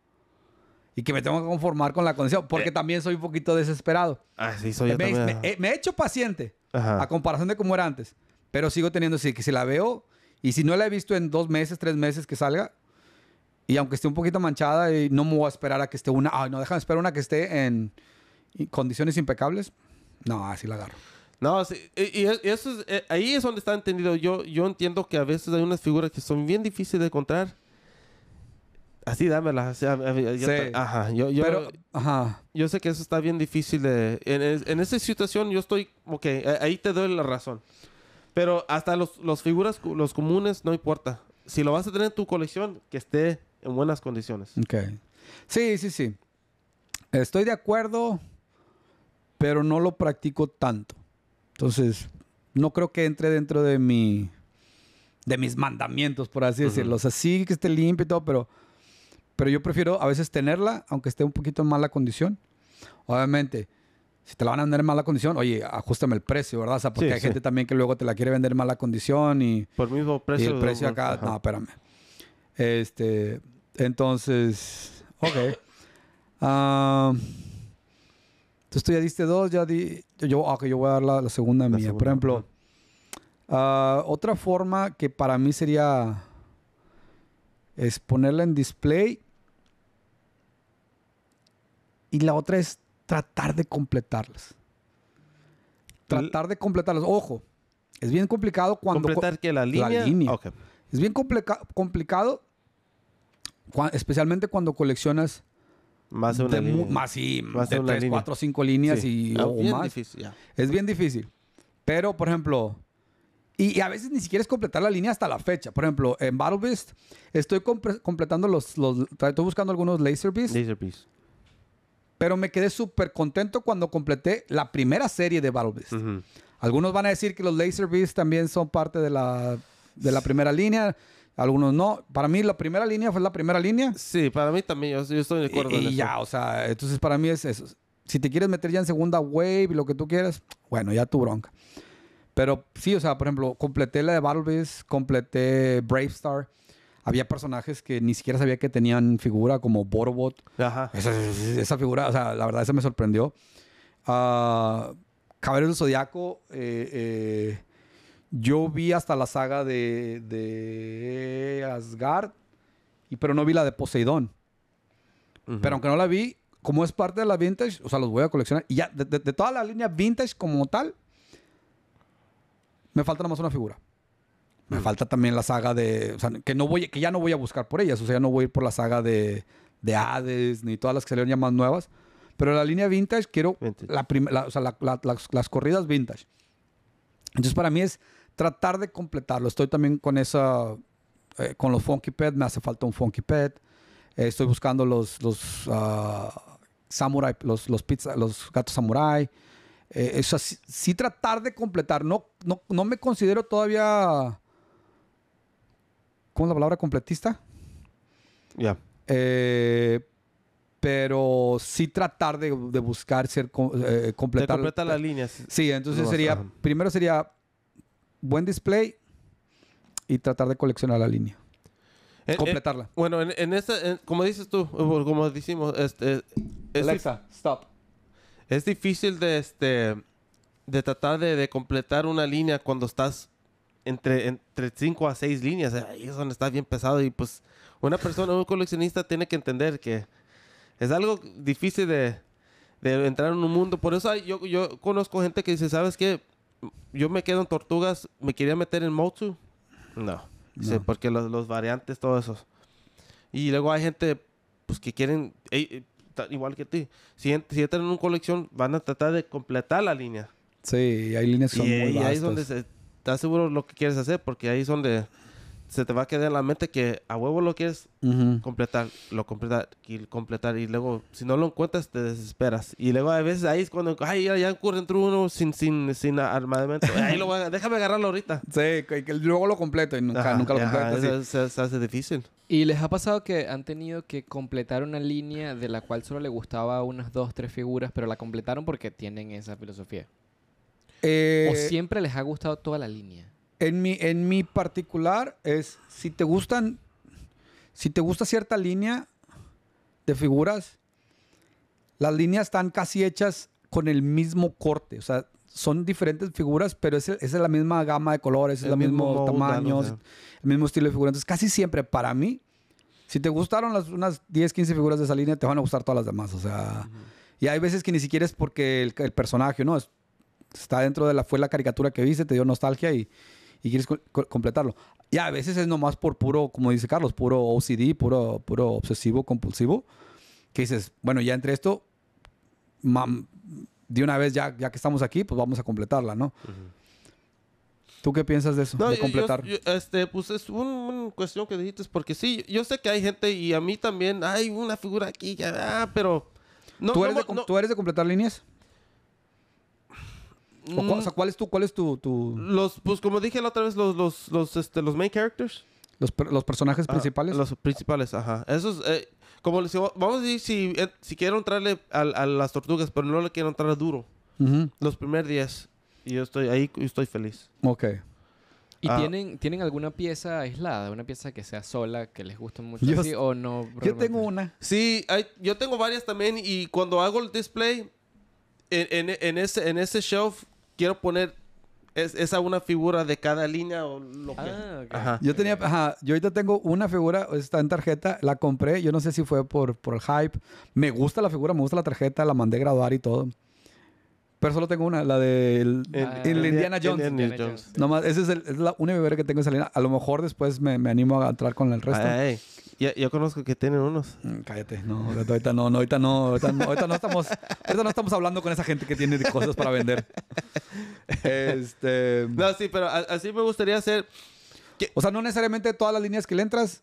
y que me tengo que conformar con la condición, porque eh. también soy un poquito desesperado. Ah, sí, soy eh, me, he hecho paciente a comparación de cómo era antes, pero sigo teniendo, que si la veo y si no la he visto en dos meses, tres meses que salga, y aunque esté un poquito manchada, y no me voy a esperar a que esté una. Ah, no, déjame esperar una que esté en condiciones
impecables. No, así la agarro. No, sí, y, eso es, eh, ahí es donde está entendido. Yo, yo entiendo que a veces hay unas figuras que son bien difíciles de encontrar. Así dámela. sí. Ajá, yo, yo, sé que eso está bien difícil de... En, esa situación yo estoy... Ok, ahí te doy la razón. Pero hasta los, los figuras, los comunes, no importa. Si lo vas a tener en tu colección, que esté en buenas condiciones. Ok. Sí, sí, sí. Estoy de acuerdo,
pero no lo practico tanto. Entonces, no creo que entre dentro de mi de mis mandamientos, por así decirlo. O sea, sí que esté limpio y todo, pero, pero yo prefiero a veces tenerla, aunque esté un poquito en mala condición. Obviamente, si te la van a vender en mala condición, oye, ajustame el precio, ¿verdad? O sea, porque hay gente también que luego te la quiere vender en mala condición y... Por mismo precio. Y el precio acá, no, espérame. Este, entonces, ok. entonces ah, tú ya diste dos, ya di. Yo, yo voy a dar la, segunda mía. Por ejemplo, ah, otra forma que para mí sería. es ponerla en display. Y la otra es tratar de completarlas. Tratar de completarlas. Ojo, es bien complicado cuando. ¿Completar que la línea? Es bien complicado especialmente cuando coleccionas más de una línea. Más, de, tres, cuatro, cinco líneas y ah, más. Es bien difícil. Pero, por ejemplo, y, a veces ni siquiera es completar la línea hasta la fecha. Por ejemplo, en Battle Beast estoy completando los, los, Estoy buscando algunos Laser Beasts... Laser Pero me quedé súper contento cuando completé la primera serie de Battle Beast. Algunos van a decir que los Laser Beasts... también son parte de la, de la primera línea algunos no. Para mí la primera línea fue la primera línea. Sí, para mí también, yo, estoy de acuerdo. Y, ya, o sea, entonces para mí es eso. Si te quieres meter ya en segunda wave y lo que tú quieras, bueno, ya tu bronca. Pero sí, o sea, por ejemplo, completé la de Battlebeast, completé Brave Star. Había personajes que ni siquiera sabía que tenían figura, como Borbot. Ajá. Esa, figura, o sea, la verdad, esa me sorprendió. Uh, ah, Caballero del Zodiaco, eh, eh yo vi hasta la saga de, Asgard, y, pero no vi la de Poseidón. Pero aunque no la vi, como es parte de la vintage, o sea, los voy a coleccionar. Y ya, de, toda la línea vintage como tal, me falta nada más una figura. Me mm. falta también la saga de. O sea, que, no voy, que ya no voy a buscar por ellas. O sea, ya no voy a ir por la saga de, de Hades ni todas las que salieron ya más nuevas. Pero la línea vintage quiero. La, o sea, las corridas vintage. Entonces, para mí es tratar de completarlo. Estoy también con esa, eh, con los Funky pets. me hace falta un Funky Pet. Eh, estoy buscando los, los ah, Samurai, los, los, los gatos Samurai. eso, eh, sí, tratar de completar. No, no, me considero todavía... ¿Cómo es la palabra? ¿Completista? Ya. pero sí tratar de, buscar ser completar. completa las
líneas. Sí, entonces sería,
primero sería buen display y tratar de coleccionar la línea.
completarla. bueno, en, en como dices tú, como decimos, este, Alexa, stop. Es difícil de este de tratar de, completar una línea cuando estás entre, entre cinco a seis líneas. Ahí es donde está bien pesado. Y pues una persona, un coleccionista tiene que entender que es algo difícil de, entrar en un mundo. Por eso yo, yo conozco gente que dice, ¿sabes qué? yo me quedo en tortugas, me quería meter en Motsu. No. porque los, los, variantes, todo eso. Y luego hay gente pues que quieren, igual que ti, si, si entran en una colección, van a tratar de completar la línea.
Sí, hay líneas que son y, y ahí es donde
estás seguro lo que quieres hacer, porque ahí es donde se te va a quedar la mente que a huevo lo quieres es completar, lo completar y completar. Y luego, si no lo encuentras, te desesperas. Y luego a veces ahí es cuando, ay, ya, ya ocurre entre uno sin, sin, sin armamento. Ahí déjame agarrarlo ahorita. Sí, que, luego lo completo y nunca, nunca lo completas. se, hace difícil.
¿Y les ha pasado que han tenido que completar una línea de la cual solo le gustaba unas dos, tres figuras, pero la completaron porque tienen esa filosofía? Eh... ¿O siempre les ha gustado toda la línea?
En mi, en mi particular es, si te gustan, si te gusta cierta línea de figuras, las líneas están casi hechas con el mismo corte, o sea, son diferentes figuras, pero es, es la misma gama de colores, es el mismo, tamaño, el mismo estilo de figura. Entonces, casi siempre para mí, si te gustaron las, unas 10, 15 figuras de esa línea, te van a gustar todas las demás, o sea... Y hay veces que ni siquiera es porque el, personaje, ¿no? está dentro de la, fue la caricatura que viste, te dio nostalgia y, y quieres completarlo. Y a veces es nomás por puro, como dice Carlos, puro OCD, puro, puro obsesivo compulsivo, que dices, bueno, ya entre esto, de una vez ya, ya que estamos aquí, pues vamos a completarla, ¿no? ¿Tú qué piensas de eso? de completar.
este, pues es una un cuestión que dijiste, porque sí, yo sé que hay gente y a mí también hay una figura aquí, ya, ah", pero... No, ¿Tú eres de completar líneas? ¿O, sea, ¿cuál es tu, cuál es tu, Los, pues como dije la otra vez, los, los, los, este, los main characters.
los, los personajes ah, principales? los
principales, ajá. Esos, eh, como les digo, vamos a decir si, eh, si quiero entrarle a, las tortugas, pero no le quiero entrar duro. Los primeros días. Y yo estoy ahí, y estoy feliz. Ok. ¿Y ah. tienen,
tienen alguna pieza aislada? ¿Una pieza que sea sola, que les guste mucho así o no? Yo tengo
una. Sí, hay- yo tengo varias también y cuando hago el display, en, ese, en ese shelf quiero poner es, esa una figura de cada línea o lo que. Ah,
yo tenía, ajá, yo ahorita tengo una figura, está en tarjeta, la compré, yo no sé si fue por, por el hype. Me gusta la figura, me gusta la tarjeta, la mandé graduar y todo. Pero solo tengo una, la de el, ah, Indiana, Jones. Nomás, esa es, la única que tengo en esa línea. A lo mejor después me, me animo a entrar con el resto yo conozco que tienen unos. Mm, cállate, no, ahorita no, ahorita no, ahorita no, estamos, ahorita no estamos hablando con esa gente que tiene cosas para vender. Este, no, sí, pero así me gustaría hacer. O sea, no necesariamente todas las líneas que le entras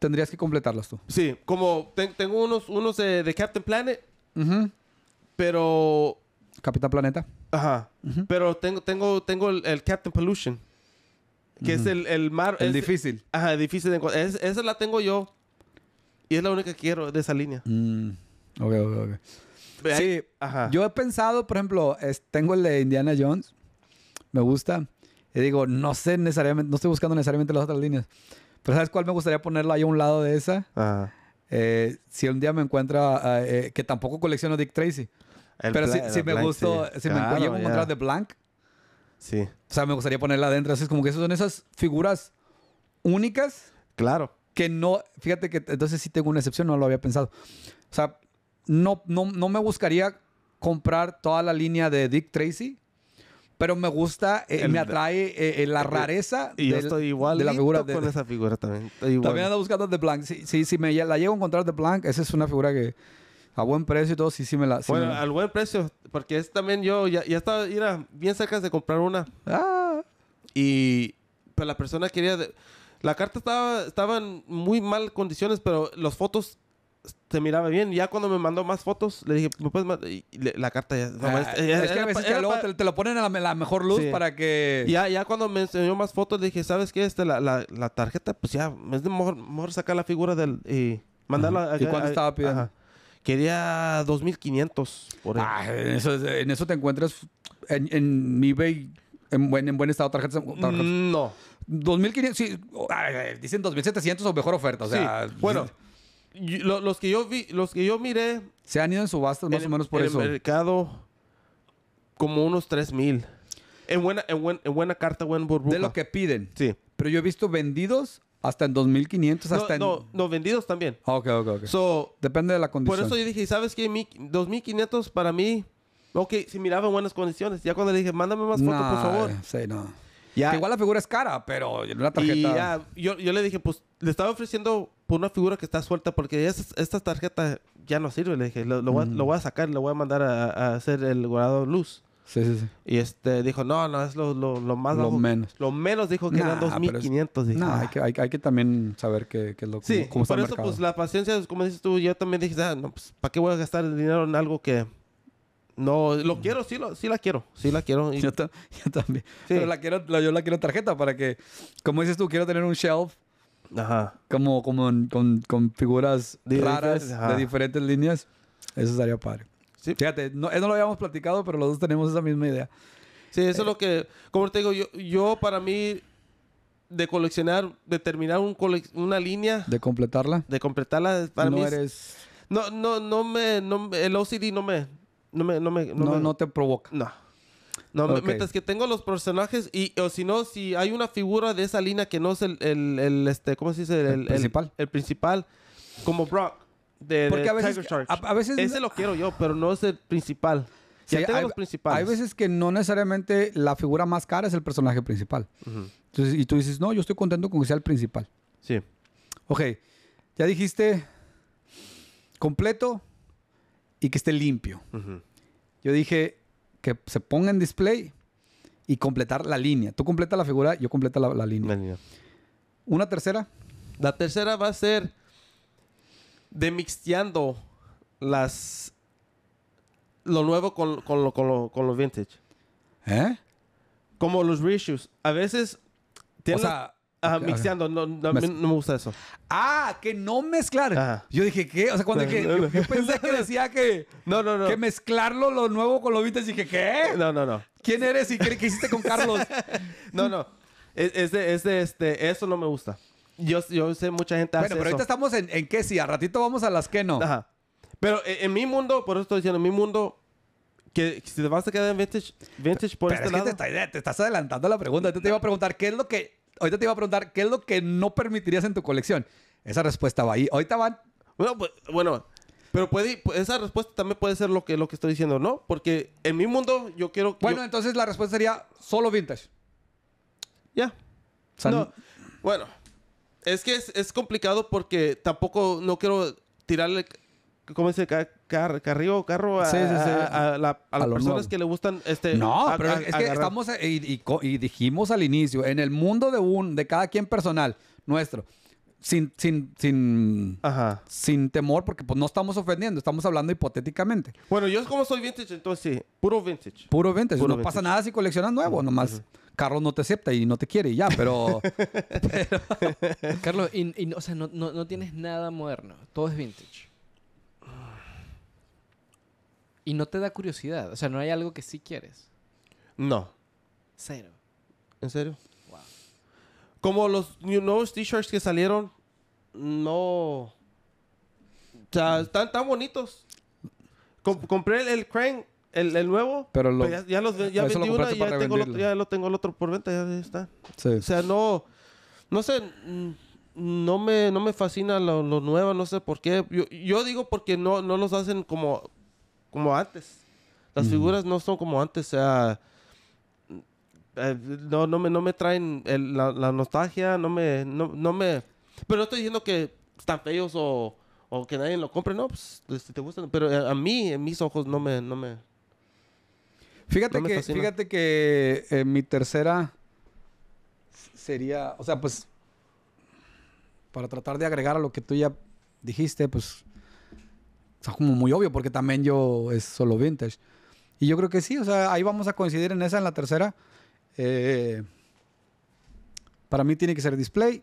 tendrías que completarlas tú.
Sí, como tengo unos, unos de, Captain Planet, pero. Capitán Planeta. Ajá. Pero tengo, tengo, tengo el Captain Pollution que es el, el mar. El difícil. Ajá, difícil de encontrar. esa la tengo yo. Y es la única que quiero de esa línea. Mm, ok, ok, ok. Sí, ajá. yo he pensado, por
ejemplo, tengo el de Indiana Jones. Me gusta. Y digo, no sé necesariamente, no estoy buscando necesariamente las otras líneas. Pero ¿sabes cuál me gustaría ponerlo ahí a un lado de esa? Ajá. Eh, si un día me encuentra, eh, que tampoco colecciono Dick Tracy. pero si, si me gustó, si me encuentro un de Blank, Sí. O sea, me gustaría ponerla adentro. es como que esas son esas figuras únicas. Claro. Que no, fíjate que entonces sí tengo una excepción, no lo había pensado. O sea, no, no, me buscaría comprar toda la línea de Dick Tracy, pero me gusta, eh, me atrae eh, eh, la rareza y yo estoy igual de la figura. De, con esa figura
también. También ando
buscando The Blank. Sí, sí, si me la llego a encontrar The Blank, esa es una figura que, a buen precio y todo, sí, sí me la... bueno, al
buen precio, porque es también yo, ya, ya estaba, era... bien cerca de comprar una. Ah. Y pero la persona quería... La carta estaba, estaba en muy mal condiciones, pero las fotos se miraba bien. Ya cuando me mandó más fotos, le dije, ¿me puedes mandar? la carta ya. Ah, es, que a luego
te, lo ponen a la, mejor luz para que.
Ya, ya cuando me enseñó más fotos, le dije, ¿sabes qué? Este, la, la, tarjeta, pues ya, es de mejor, sacar la figura del. Y mandarla. ¿Y estaba pidiendo? Quería 2.500 por ahí. Ah, en,
eso, te encuentras en, en eBay en buen, en buen estado tarjetas. Mm, no. 2.500, sí. dicen 2.700 o mejor oferta. O sea, bueno.
los que yo vi, los que yo miré. Se han ido en subastas más o menos por eso. eso. el mercado, como unos 3.000. En buena, en, en buena carta, buen burbuja. De lo que piden. Sí. Pero yo he visto vendidos hasta en 2500, hasta no, No, vendidos también. Ah, ok, ok, ok.
So, Depende de la condición. Por eso
yo dije, ¿sabes qué? 2500 para mí. Ok, si miraba en buenas condiciones. Ya cuando le dije, mándame más fotos, por favor. Sí, no. igual la figura es cara, pero una tarjeta. ya, yo, le dije, pues le estaba ofreciendo por una figura que está suelta, porque estas esta tarjetas ya no sirve. Le dije, lo, voy, a, sacar, lo voy a mandar a, hacer el guardado luz. Sí, sí, sí. Y este dijo, no, no, es lo, más lo menos. Lo menos dijo que eran
2500. No, hay, que, hay, que también saber qué, qué es lo que Sí, por eso, pues
la paciencia, como dices tú, yo también dije, ah, no, pues, ¿para qué voy a gastar el dinero en algo que. No, lo mm. quiero, sí, lo, sí la quiero, sí la quiero. Yo, también. Pero la quiero, yo la quiero tarjeta para que,
como dices tú, quiero tener un shelf Ajá. Como, como con, figuras raras de diferentes líneas. Eso estaría padre. Fíjate, no, eh, no lo habíamos platicado, pero los dos tenemos esa misma idea.
Sí, eso es lo que, como te digo, yo, yo para mí, de coleccionar, de terminar un una línea.
De completarla. De completarla, para no mí. Eres...
No No, no, me, no, el OCD no me, no me, no me. No, te provoca. No. No, mientras que tengo los personajes y, o si no, si hay una figura de esa línea que no es el, el, este, ¿cómo se dice? El, el principal. El, principal, como Brock. Porque a veces, Ese lo quiero yo, pero no es el principal. hay, principales. Hay veces
que no necesariamente la figura más cara es el personaje principal. y tú dices, no, yo estoy contento con que sea el principal. Sí. Ok, ya dijiste completo y que esté limpio. Yo dije que se ponga en display y completar la línea. Tú completas la figura, yo completa la, línea.
La línea. Una tercera. La tercera va a ser mixteando las lo nuevo con, con, lo, con, con vintage. ¿Eh? Como los reissues. A veces o sea, Ajá, No, no, me gusta eso. Ah, que no mezclar. Yo dije,
¿qué? O sea, cuando dije... que, yo, pensé que decía que... No, no, no. Que mezclarlo lo nuevo con lo vintage. Dije, ¿qué? No, no, no. ¿Quién eres y qué, hiciste con Carlos? no, no.
E, es, de, es de este... Eso no me gusta. Yo, yo sé mucha gente hace Bueno, pero ahorita estamos en, en qué sí, a ratito vamos a las que no. Ajá. Pero eh, en mi mundo, por eso estoy diciendo, en mi mundo, que si te vas a quedar en vintage, vintage por este lado. te, te estás adelantando la pregunta. te iba a preguntar, ¿qué es lo que... Ahorita te iba a preguntar, ¿qué es lo que no permitirías en tu colección? Esa respuesta va ahí. Ahorita van... Bueno, pues, bueno, pero puede, pues, esa respuesta también puede ser lo que, lo que estoy diciendo, ¿no? Porque en mi mundo yo quiero... Bueno, entonces la respuesta sería solo vintage. ya. Bueno, es que es, complicado porque tampoco no quiero tirarle ¿cómo dice? Car car carro a, a, las personas que le gustan este no pero es que estamos
eh, y, dijimos al inicio en el mundo de un de cada quien personal nuestro sin sin sin sin temor porque pues, no estamos ofendiendo estamos hablando hipotéticamente
bueno yo como soy
vintage entonces sí puro vintage puro vintage no pasa nada si coleccionas nuevo nomás Carlos no te acepta y no te quiere y ya, pero...
Carlos, o sea, no, tienes nada moderno, todo es vintage. Y no te da curiosidad, o sea, no hay algo que
sí quieres. No. Cero. ¿En serio? Wow. Como los nuevos t-shirts que salieron, no... O sea, están tan bonitos. compré el, el Crane el, nuevo, pero, pues ya, los, ya vendí lo ya tengo, tengo el otro por venta, ya está. O sea, no, no sé, no me, no me fascina lo, nuevo, no sé por qué. Yo, digo porque no, no los hacen como, como antes. Las mm. figuras no son como antes, o sea... Eh, no, no, me, no me traen la, nostalgia, no me, no, me... Pero no estoy diciendo que están feos o, que nadie lo compre, no, pues si este, te gustan, pero a, eh, a mí, en mis ojos, no me, no me,
Fíjate que, fíjate eh, que mi
tercera
sería, o sea, pues, para tratar de agregar a lo que tú ya dijiste, pues, está como muy obvio porque también yo es solo vintage. Y yo creo que sí, o sea, ahí vamos a coincidir en esa, en la tercera. Eh, para mí tiene que ser display.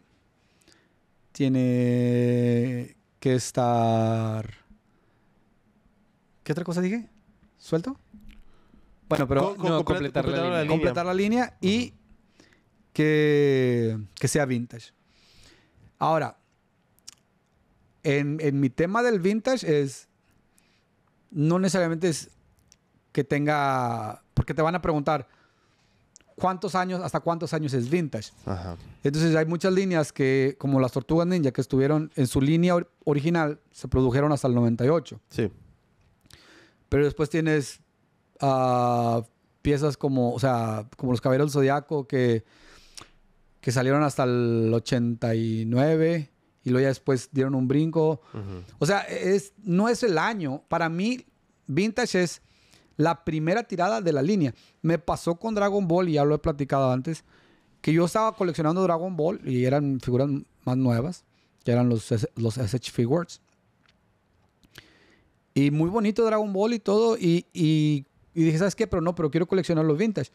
Tiene que estar... ¿Qué otra cosa dije? ¿Suelto? pero completar, la, línea. y que, sea vintage. Ahora, en, en, mi tema del vintage es, no necesariamente es que tenga, porque te van a preguntar, ¿cuántos años, hasta cuántos años es vintage? Entonces hay muchas líneas que, como las tortugas ninja, que estuvieron en su línea original, se produjeron hasta el 98. Sí. Pero después tienes piezas como, o sea, como Los Caballeros del Zodiaco que, que salieron hasta el 89 y luego ya después dieron un brinco. O sea, es, no es el año. Para mí, Vintage es la primera tirada de la línea. Me pasó con Dragon Ball, y ya lo he platicado antes, que yo estaba coleccionando Dragon Ball y eran figuras más nuevas, que eran los, los SH Figures. Y muy bonito Dragon Ball y todo, y y dije, ¿sabes qué? Pero no, pero quiero coleccionar los vintage.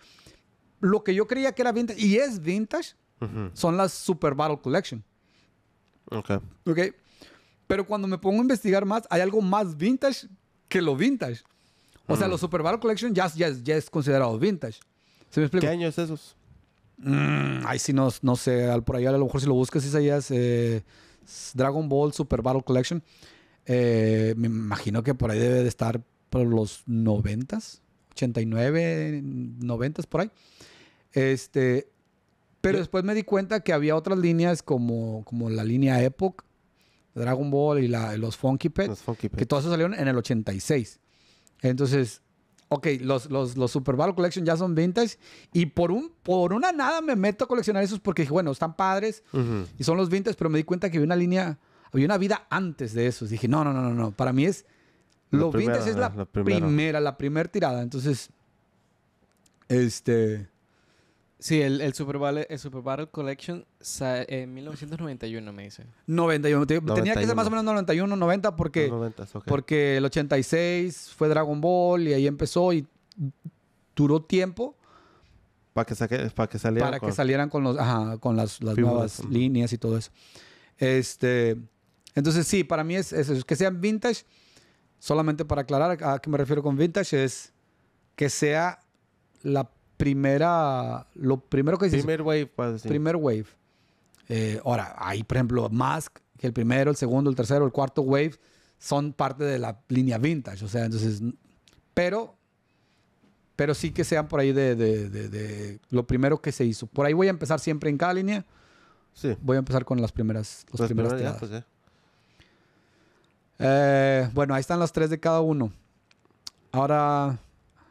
Lo que yo creía que era vintage, y es vintage, son las Super Battle Collection. Ok. Ok. Pero cuando me pongo a investigar más, hay algo más vintage que lo vintage. O sea, mm. los Super Battle Collection ya, ya, ya es considerado vintage. ¿Se me explica? ¿Qué años es esos? Mm, ay, sí, no, no sé. Por ahí a lo mejor si lo buscas, si eh, Dragon Ball Super Battle Collection. Eh, me imagino que por ahí debe de estar por los noventas. 89, 90 por ahí. Este, pero después me di cuenta que había otras líneas como, como la línea Epoch, Dragon Ball y los, Funky pets que todos salieron en el 86. Entonces, ok, los, Super Battle Collection ya son vintage y por, un, por una nada me meto a coleccionar esos porque dije, bueno, están padres y son los vintage, pero me di cuenta que había una línea, había una vida antes de esos. Dije, no, no, no, no, para mí es lo es la, primera, la primera tirada. Entonces, este...
Sí, el, Super, Battle, Super Collection eh, en 1991, me dice.
91. Tenía que ser más o menos 91, 90, porque, porque el 86 fue Dragon Ball y ahí empezó y duró tiempo.
Para que, saque, que salieran Para con... que salieran
con, los, ajá, con las, nuevas líneas y todo eso. Este, entonces, sí, para mí es, es Que sean vintage Solamente para aclarar a qué me refiero con vintage es que sea la primera, lo primero que se Primer
wave, wave, pues, decir. Primer
wave. Eh, ahora, hay, por ejemplo, Mask, que el primero, el segundo, el tercero, el cuarto wave son parte de la línea vintage. O sea, entonces, pero, pero sí que sean por ahí de, lo primero que se hizo. Por ahí voy a empezar siempre en cada línea. Sí. Voy a empezar con las primeras, las, primeras, eh, bueno, ahí están las tres de cada uno. Ahora,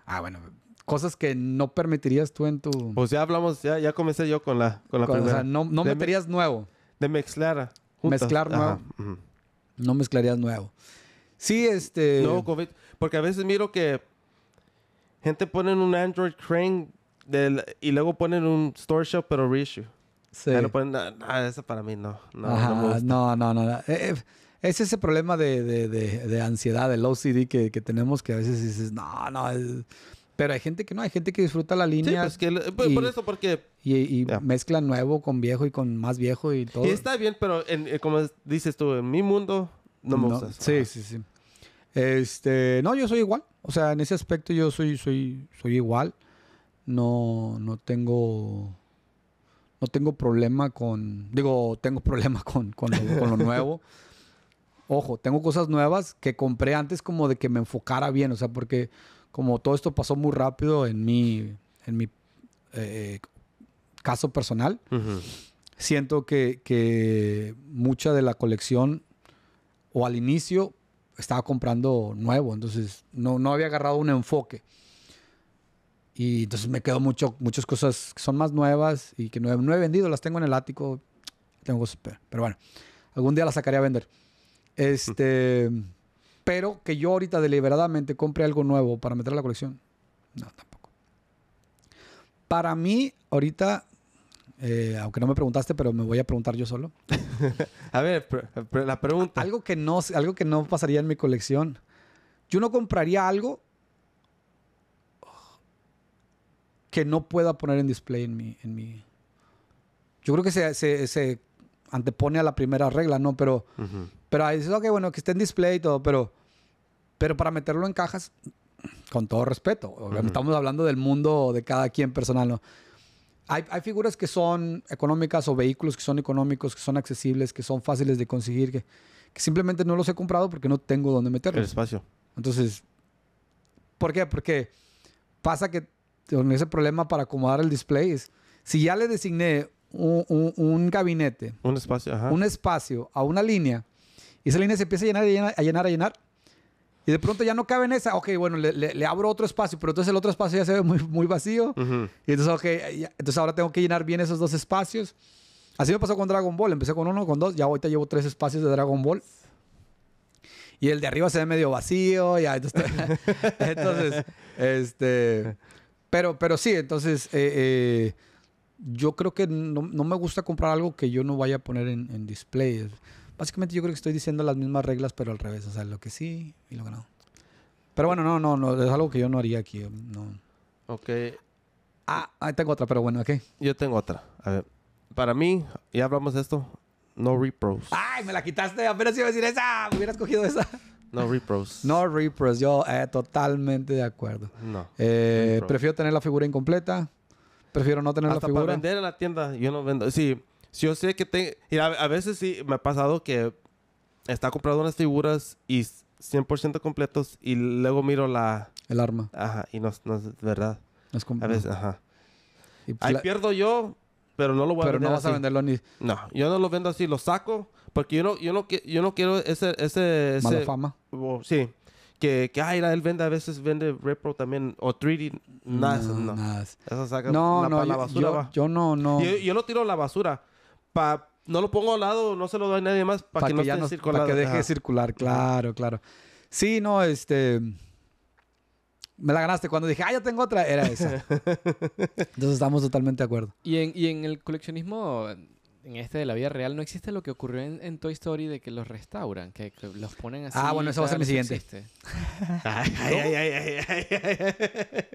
ah, bueno, cosas que no permitirías tú en tu. Pues
ya hablamos, ya, ya comencé yo con la, con la primera. O sea, no, no meterías nuevo. De mezclar. Ah, mezclar nuevo.
No mezclarías nuevo.
Sí, este. No, COVID. Porque a veces miro que gente ponen un Android Crane del, y luego ponen un Store Shop, pero reissue. Sí. Pero ponen, ah, esa para mí no. No,
no, no, no, no. Eh, eh, es ese problema de, de, de, ansiedad, el OCD que, que, tenemos que a veces dices, no,
no. Pero hay gente
que no, hay gente que disfruta la línea. Sí, pues, que, pues, por, eso, porque. Y, mezcla nuevo con viejo y con más viejo y todo. está
bien, pero eh, como dices tú, en mi mundo no me gusta. Sí, sí, sí.
Este, no, yo soy igual. O sea, en ese aspecto yo soy, soy, soy igual. No, no tengo no tengo problema con, digo, tengo problema con, lo, con lo nuevo, Ojo, tengo cosas nuevas que compré antes como de que me enfocara bien, o sea, porque como todo esto pasó muy rápido en mi, en mi eh, caso personal, siento que, que mucha de la colección o al inicio estaba comprando nuevo, entonces no, no había agarrado un enfoque. Y entonces me quedo mucho, muchas cosas que son más nuevas y que no he, vendido, las tengo en el ático, tengo cosas, pero, pero bueno, algún día las sacaré a vender. Este, pero que yo ahorita deliberadamente compre algo nuevo para meter a la colección. No, tampoco. Para mí, ahorita, eh, aunque no me preguntaste, pero me voy a preguntar yo solo. a ver, la pregunta. Algo que, no, algo que no pasaría en mi colección. Yo no compraría algo que no pueda poner en display en mi... En Yo creo que se, antepone a la primera regla, ¿no? Pero pero ahí dices, ok, bueno, que esté en display y todo, pero, pero para meterlo en cajas, con todo respeto, estamos hablando del mundo de cada quien personal, ¿no? Hay, hay, figuras que son económicas o vehículos que son económicos, que son accesibles, que son fáciles de conseguir, que, simplemente no los he comprado porque no tengo dónde meterlos. El espacio. Entonces, ¿por qué? Porque pasa que ese problema para acomodar el display es, si ya le designé un, un, gabinete, un espacio, un espacio a una línea, y esa línea se empieza a llenar, a llenar, a llenar, Y de pronto ya no cabe en esa. Ok, bueno, le, abro otro espacio, pero entonces el otro espacio ya se ve muy, muy vacío. Y entonces, ok, entonces ahora tengo que llenar bien esos dos espacios. Así me pasó con Dragon Ball. Empecé con uno, con dos. Ya ahorita llevo tres espacios de Dragon Ball. Y el de arriba se ve medio vacío. Ya, entonces, entonces este... Pero, pero sí, entonces, eh, eh, yo creo que no, no, me gusta comprar algo que yo no vaya a poner en, en display. Básicamente yo creo que estoy diciendo las mismas reglas, pero al revés, o sea, lo que sí y lo que no. Pero bueno, no, no, no es algo que yo no haría aquí, eh, no.
Ok. Ah, ahí tengo otra, pero bueno, qué? Yo tengo otra. A ver, para mí, ya hablamos de esto, no repros.
¡Ay, me la quitaste! Apenas iba a decir esa, me hubieras cogido esa. No repros. No repros, yo eh, totalmente de acuerdo.
No.
Eh, prefiero
tener la figura incompleta. Prefiero no tener la figura. Para
vender en la tienda, yo no vendo. Sí, si yo sé que te... a veces sí me ha pasado que está comprado unas figuras y 100% completos y luego miro la... El arma. Ajá, y no, es verdad. es completo. A veces, ajá. Pues Ahí pierdo yo, pero no lo voy a vender Pero no vas a venderlo ni... No, yo no lo vendo así, lo saco porque yo no, yo no, yo no quiero ese... ese, fama. sí. Que, que, ay, él vende, a veces vende Repro también, o 3D, nada, no. Nada. Eso saca no, la, no, yo, basura.
Yo, no, no. Yo,
yo, no tiro la basura pa, no lo pongo al lado, no se lo doy a nadie más para que, no esté Para que deje
circular, claro, claro. Sí, no, este. Me la ganaste cuando dije, ah, ya tengo otra. Era esa. Entonces estamos totalmente de acuerdo.
Y en, y en el coleccionismo, en este de la vida real, no existe lo que ocurrió en, Toy Story de que los restauran, que, los ponen así. Ah, bueno, eso va a ser mi siguiente. ay, ay, ay, ay,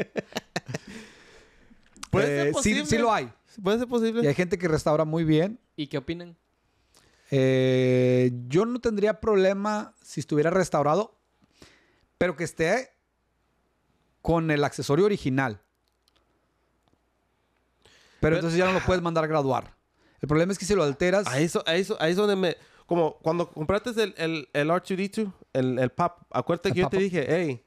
¿Puede eh, ser posible? sí lo hay. Puede ser posible. Y hay gente que restaura muy bien. ¿Y qué opinan? Eh, yo no tendría problema si estuviera restaurado, pero que esté con el accesorio original.
Pero, entonces ya no lo puedes mandar a graduar. El problema es que si lo alteras. A eso, a eso, a donde me. Como cuando compraste el, el, el R2D2, el, el PAP, acuérdate que yo te dije, hey,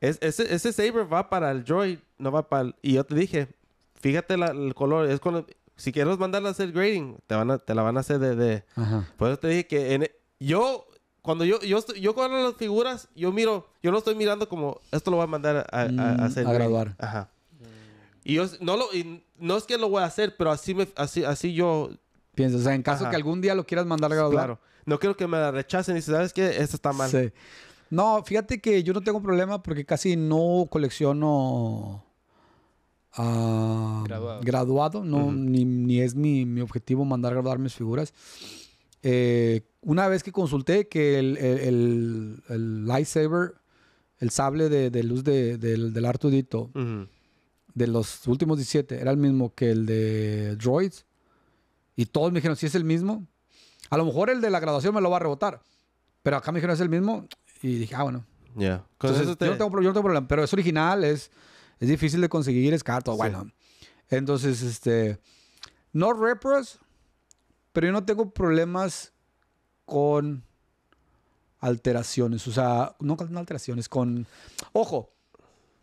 ese, ese saber va para el joy no va para el. Y yo te dije, fíjate el color. Es si quieres mandarla a hacer grading, te, van a, te la van a hacer de... Por eso te dije que e, yo cuando yo yo yo cuando las figuras yo miro yo lo estoy mirando como esto lo voy a mandar a, mm, hacer graduar ajá y yo no lo no es que lo voy a hacer pero así me así así yo pienso o sea en caso que algún día lo quieras mandar a graduar claro no quiero que me la rechacen y sabes que esto está mal
no fíjate que yo no tengo problema porque casi no colecciono Ah, graduado. No, ni, es mi, mi, objetivo mandar graduar mis figuras. Eh, una vez que consulté que el, el, el, lightsaber, el sable de, de luz de, del, Artudito, de los últimos 17, era el mismo que el de Droids. Y todos me dijeron, si es el mismo, a lo mejor el de la graduación me lo va a rebotar. Pero acá me dijeron, es el mismo. Y dije, ah, bueno.
Entonces, yo, no tengo,
problema. Pero es original, es, es difícil de conseguir, es caro, todo, bueno. Entonces, este, no repros, pero yo no tengo problemas con alteraciones, o sea, no con alteraciones, con... Ojo,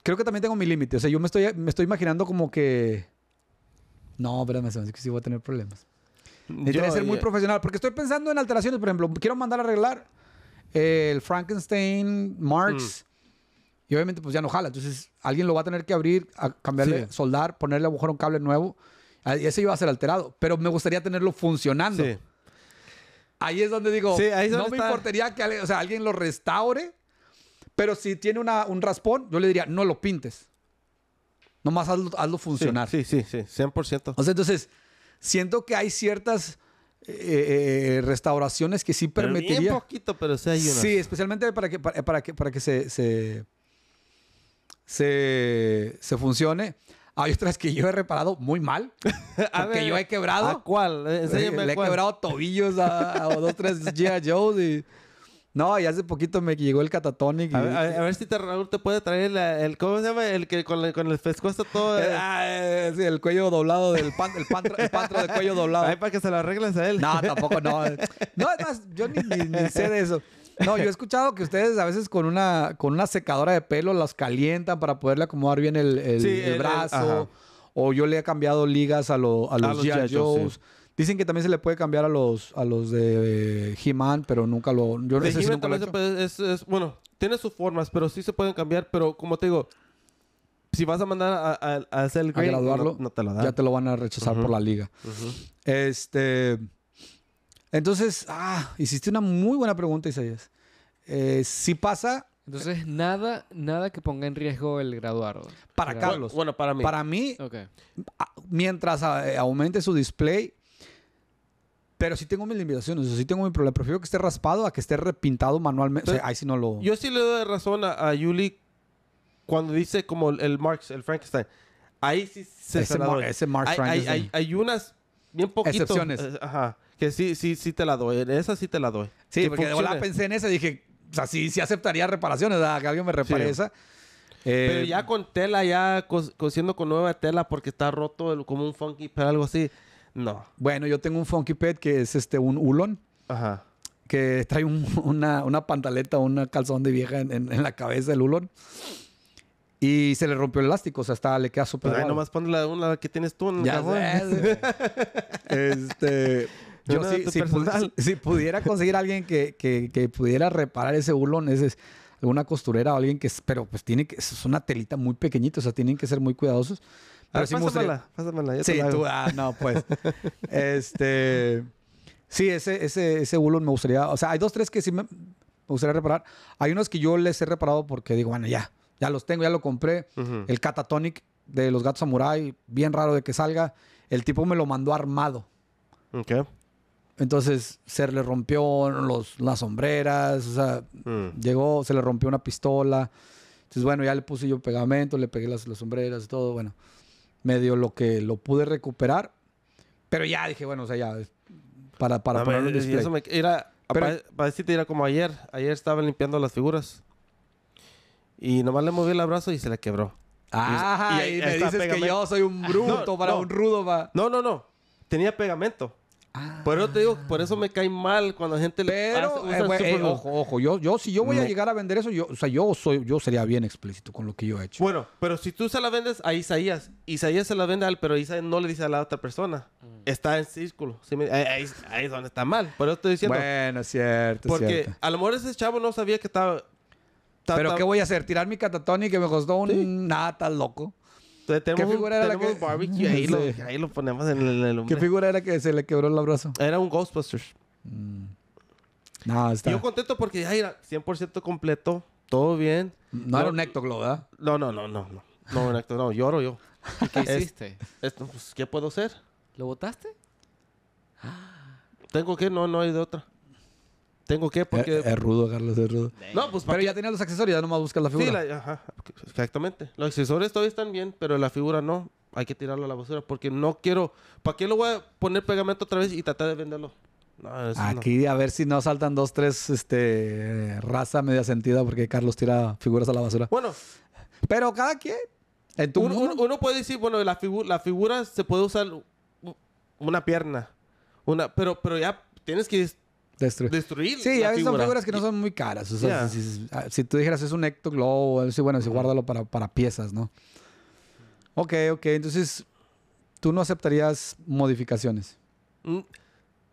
creo que también tengo mi límite, o sea, yo me estoy, me estoy imaginando como que... No, espérame, se que sí voy a tener problemas.
que ser muy
profesional, porque estoy pensando en alteraciones, por ejemplo, quiero mandar a arreglar el Frankenstein, Marx. Mm. Y obviamente pues ya no jala. Entonces alguien lo va a tener que abrir, cambiarle, soldar, ponerle agujero un cable nuevo. Ah, y ese iba a ser alterado. Pero me gustaría tenerlo funcionando. Ahí es donde digo, no me importaría que alguien, o sea, alguien lo restaure. Pero si tiene un raspón, yo le diría, no lo pintes. Nomás hazlo, funcionar. Sí, sí, sí, 100%. O sea, entonces, siento que hay ciertas... Eh, eh, restauraciones que sí permitiría. poquito, pero sí hay Sí, especialmente para que, que, para que se, se, se funcione. Hay otras que yo he reparado muy mal. porque yo he quebrado. cuál? le he quebrado tobillos a, a dos, tres G.I. Joe's y... No, y hace poquito me llegó el catatonic. A, ver,
si te, te puede traer el... ¿Cómo se llama? El que con, el, con el todo... Eh. Eh, ah, eh, sí, el cuello doblado del pan... El, pantro, el pantro de cuello doblado. Ahí para que se lo
arregles a él. No, tampoco, no. No, es más, yo ni, ni sé de eso. No, yo he escuchado que ustedes a veces con una, con una secadora de pelo las calientan para poderle acomodar bien el, brazo. o yo le he cambiado ligas a, los, a Dicen que también se le puede cambiar a los, a los de He-Man, pero nunca lo. Yo no sé si nunca
es, bueno, tiene sus formas, pero sí se pueden cambiar. Pero como te digo, si vas a mandar a, hacer el graduarlo, ya te lo
van a rechazar por la liga.
Este.
Entonces, ah, hiciste una muy buena pregunta, Isaías. Eh, si pasa,
entonces, nada, nada que ponga en riesgo el graduado. Para Carlos.
Bueno, para mí. Para mí, mientras ah, eh, aumente su display, pero sí tengo mis limitaciones, sí tengo mi problema. Prefiero que esté raspado a que esté repintado manualmente. ahí sí no lo...
Yo sí le doy razón a, Yuli cuando dice como el, Marx, el Frankenstein. Ahí sí se... Ese, ese Marx hay, Frankenstein. Hay, unas bien poquitas... Excepciones. Eh, ajá que sí, sí, sí te la doy. Esa sí te la doy. Sí, porque yo la pensé
en esa y dije, o sea, sí,
sí aceptaría reparaciones, ¿verdad? que alguien me repare esa. Pero eh, ya con tela, ya cosiendo con nueva tela porque está roto como un funky pet, algo así. No. Bueno, yo tengo un funky pet que es este, un ulon Ajá. Que trae una, pantaleta, una
calzón de vieja en, la cabeza del ulon Y se le rompió el elástico, o sea, está, le queda súper. Pues Ay, nomás
ponle la, una que tienes tú en el
este,
yo sí si, pudiera
conseguir alguien que, pudiera reparar ese bulón, ese alguna costurera o alguien que... Pero pues tiene que... Es una telita muy pequeñita, o sea, tienen que ser muy cuidadosos. Pero sí pásamela,
pásamela. sí, tú... Ah,
no, pues. este... Sí, ese, ese, ese bulón me gustaría... O sea, hay dos, tres que sí me, gustaría reparar. Hay unos que yo les he reparado porque digo, bueno, ya. Ya los tengo, ya lo compré. El Catatonic de los gatos samurai, bien raro de que salga. El tipo me lo mandó armado. Okay. Entonces se le rompió los, las sombreras, o sea, mm. llegó, se le rompió una pistola. Entonces, bueno, ya le puse yo pegamento, le pegué las, las sombreras y todo, bueno, medio lo que lo pude recuperar.
Pero ya dije, bueno, o sea, ya,
para, para no, poner Eso era,
para, decirte, era como ayer, ayer estaba limpiando las figuras. Y nomás le moví el abrazo y se le quebró. Ah, y, me dices que yo soy un ah, bruto para un rudo. No, no, no. Tenía pegamento por Pero te digo, por eso me cae mal cuando la gente le eh, eh, ojo, ojo, yo, yo si yo voy a
llegar a vender eso, yo, o sea, yo soy, yo sería bien explícito con lo que yo he hecho.
Bueno, pero si tú se la vendes a Isaías, Isaías se la vende al pero Isaías no le dice a la otra persona. Mm. Está en círculo. Ahí, es donde está mal. Por eso estoy diciendo. Bueno, cierto. Porque a lo mejor ese chavo no sabía que estaba. pero ¿qué voy a hacer? ¿Tirar mi catatónica que me costó un nada loco? ¿Qué figura era la que... barbecue ahí, lo, ahí, lo, ponemos en el, ¿Qué figura era que se le quebró el abrazo? Era un Ghostbusters. Mm. está. Yo contento porque ay, 100% completo, todo bien. No, era un ectoglow, ¿verdad? No, no, no, no. No, no un ectoglow, no, lloro yo. ¿Qué hiciste? Esto, pues, ¿Qué puedo hacer? ¿Lo votaste? Tengo que, no, no hay de otra. Tengo que porque... Es, rudo, Carlos, es rudo. No, pues... Pero ya tenía los accesorios, ya no más buscas la figura. Sí, ajá, exactamente. Los accesorios todavía están bien, pero la figura no. Hay que tirarlo a la basura porque no quiero... ¿Para qué lo voy a poner pegamento otra vez y tratar de venderlo? Aquí
a ver si no saltan dos, tres este, raza media sentida porque Carlos tira figuras a la basura.
Bueno. Pero cada quien...
uno,
puede decir, bueno, la, figura se puede usar una pierna. Una, pero, pero ya tienes que destruir. Sí, hay figuras que
no son muy caras. Ah, si, tú dijeras es un Ecto bueno, si guárdalo para, piezas, ¿no? Ok, ok. Entonces, ¿tú no aceptarías modificaciones?
Mm,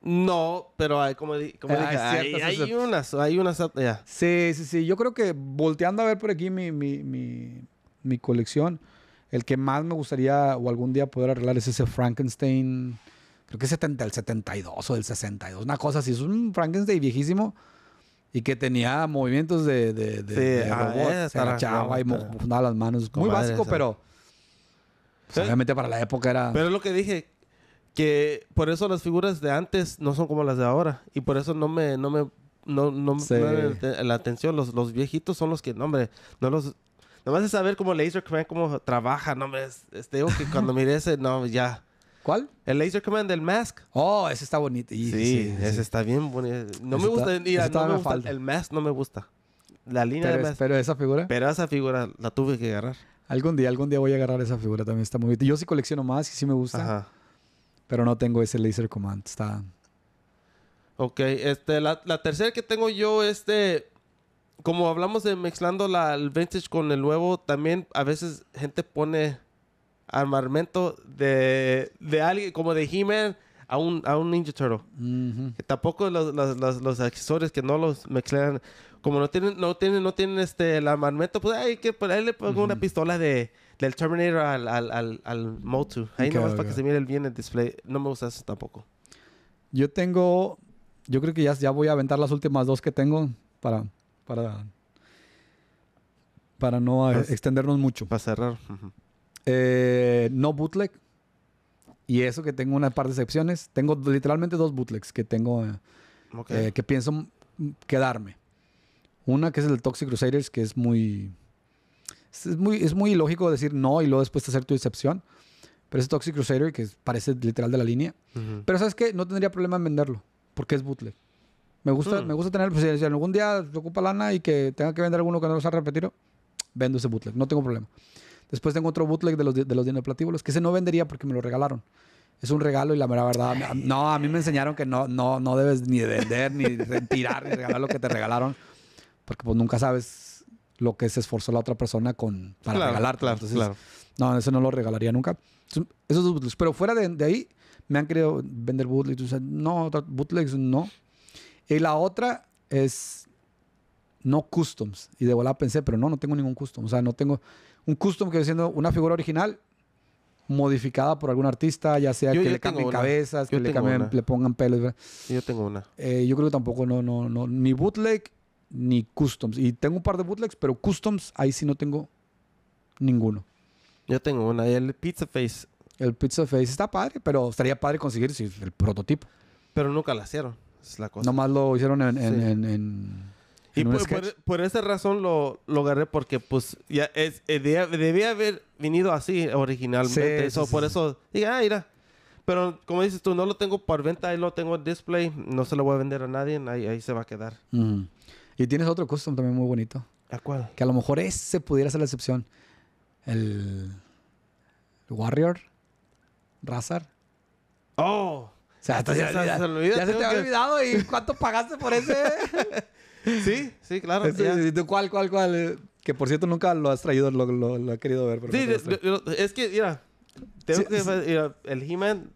no, pero hay, como, ah, hay, unas, hay unas... Ah,
sí, sí, sí. Yo creo que volteando a ver por aquí mi, colección, el que más me gustaría o algún día poder arreglar es ese Frankenstein creo que es 70, del 72 o el 62, una cosa así, es un Frankenstein viejísimo y que tenía movimientos de, de, de, sí, ah, robot, y mojaba las manos, muy básico, pero
pues, obviamente para la época era... Pero es lo que dije, que por eso las figuras de antes no son como las de ahora y por eso no me... No me no, no, la atención, los, los viejitos son los que, no, hombre, no los Nomás de saber cómo Laser Crank, cómo trabaja, no, hombre, este, que cuando miré ese, no, ya. ¿Cuál? El Laser Command, el Mask. Oh, ese está bonito. Sí, ese está bien bonito. Ah, no me gusta, El Mask no me gusta. La línea pero, Mask. Pero esa figura. Pero esa figura la tuve que agarrar. Algún día, algún día voy a agarrar esa
figura también. Está muy bonita. Yo sí colecciono más y sí me gusta. Ajá. Pero no tengo ese Laser Command. Está.
Ok, este, la, tercera que tengo yo, este, como hablamos de mezclando la, el vintage con el nuevo, también a veces gente pone armamento de, de alguien, como de He-Man a un, a un Ninja Turtle. tampoco los, los, accesorios que no los mezclan. Como no tienen, no tienen, no tienen este el armamento, pues ay que ahí le pongo una pistola de del Terminator al, al, al, al Motu. Ahí nomás para que se mire bien el display. No me gusta eso tampoco.
Yo tengo. Yo creo que ya, ya voy a aventar las últimas dos que tengo para. para para no extendernos mucho. Para cerrar. Eh, no bootleg. Y eso que tengo una par de excepciones. Tengo literalmente dos bootlegs que tengo eh, eh, que pienso quedarme. Una que es el Toxic Crusaders, que es muy. Es muy, es muy ilógico decir no y luego después hacer tu excepción. Pero ese Toxic Crusader, que parece literal de la línea. Pero sabes que no tendría problema en venderlo, porque es bootleg. Me gusta, mm. me gusta tener, pues, si algún día se ocupa lana y que tenga que vender alguno que no lo sea repetido, vendo ese bootleg, no tengo problema. Después tengo otro bootleg de los, de los que ese no vendería porque me lo regalaron. Es un regalo y la mera verdad, no, a mí me enseñaron que no, no, no debes ni vender, ni tirar, ni regalar lo que te regalaron, porque pues nunca sabes lo que se esforzó la otra persona con, para regalar. regalarte. Claro, claro. No, eso no lo regalaría nunca. esos dos bootlegs. Pero fuera de, ahí, me han querido vender bootlegs. no, bootlegs no. Y la otra es no customs. Y de volada pensé, pero no, no tengo ningún custom. O sea, no tengo un custom que viene siendo una figura original modificada por algún artista, ya sea que le cambien cabezas, que le, cambien, le, pongan pelos. Yo tengo una. Eh, yo creo que tampoco, no, no, no, ni bootleg ni customs. Y tengo un par de bootlegs, pero customs ahí sí no tengo ninguno. Yo tengo una, el Pizza Face. El Pizza Face está padre, pero estaría padre conseguir el prototipo.
Pero nunca la hicieron,
es la cosa. Nomás lo hicieron en y
por, esa razón lo, agarré porque pues ya es, eh, debía, haber venido así originalmente. eso, por eso dije, ah, mira. Pero como dices tú, no lo tengo por venta, ahí lo tengo en display, no se lo voy a vender a nadie, ahí, ahí se va a quedar.
Y tienes otro custom también muy bonito. ¿La cuál? Que a lo mejor ese pudiera ser la excepción. El Warrior, Razar.
Oh. O sea, ya, se, te había olvidado y cuánto pagaste por ese. Sí, sí, claro. Este,
¿Cuál, cuál, cuál? Eh, que por cierto nunca lo has traído, lo, lo, he querido ver. Pero sí,
este. es, que, mira, tengo que, el He-Man,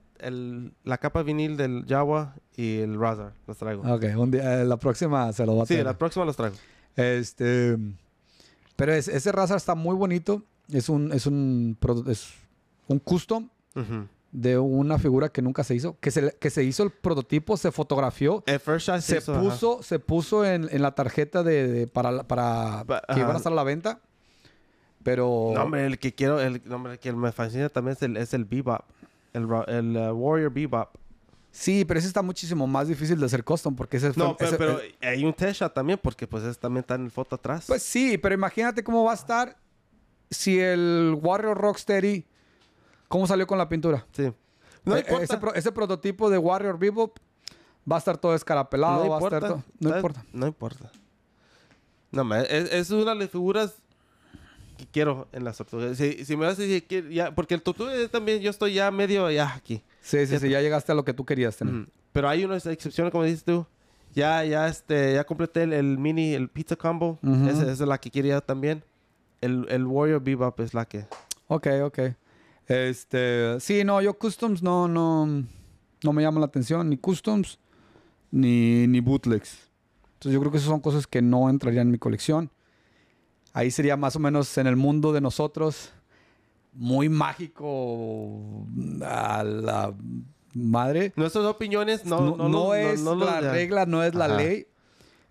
la capa vinil del Jawa y el Razor. los traigo. Ok,
un eh, la próxima se lo va a traer. Sí, la próxima los traigo. Este, pero ese Razor está muy bonito. Es un, es un, es un custom de una figura que nunca se hizo, que se, que se hizo el prototipo, se fotografió, se, puso, se puso en, la tarjeta de, para,
para que a estar a la venta. Pero. el que quiero, el nombre que me fascina también es el, es el Bebop. El, uh, Warrior Bebop. Sí, pero ese está muchísimo más difícil de hacer custom porque ese No, pero, pero hay un Tesha también porque pues ese también está en el foto
atrás. Pues sí, pero imagínate cómo va a estar si el Warrior Rocksteady ¿Cómo salió con la pintura? Sí. Eh, no eh, importa. Ese, prototipo de Warrior Bebop va a estar todo escarapelado, no importa. No,
importa. No importa. No, es, una de las figuras que quiero en las Si, si me vas a decir que ya, porque el tortuga también yo estoy ya medio ya aquí. Sí, sí, sí, ya llegaste a lo que tú querías tener. Pero hay unas excepciones, como dices tú. Ya, ya, este, ya completé el, mini, el pizza combo. Esa es la que quería también. El, el Warrior Bebop es la que.
Ok, ok. Este, sí, no, yo customs no, no, no me llama la atención, ni customs, ni, ni bootlegs. Entonces yo creo que esas son cosas que no entrarían en mi colección. Ahí sería más o menos en el mundo de nosotros, muy mágico mm, a la madre. Nuestras opiniones no, no, es la regla, no es la ley.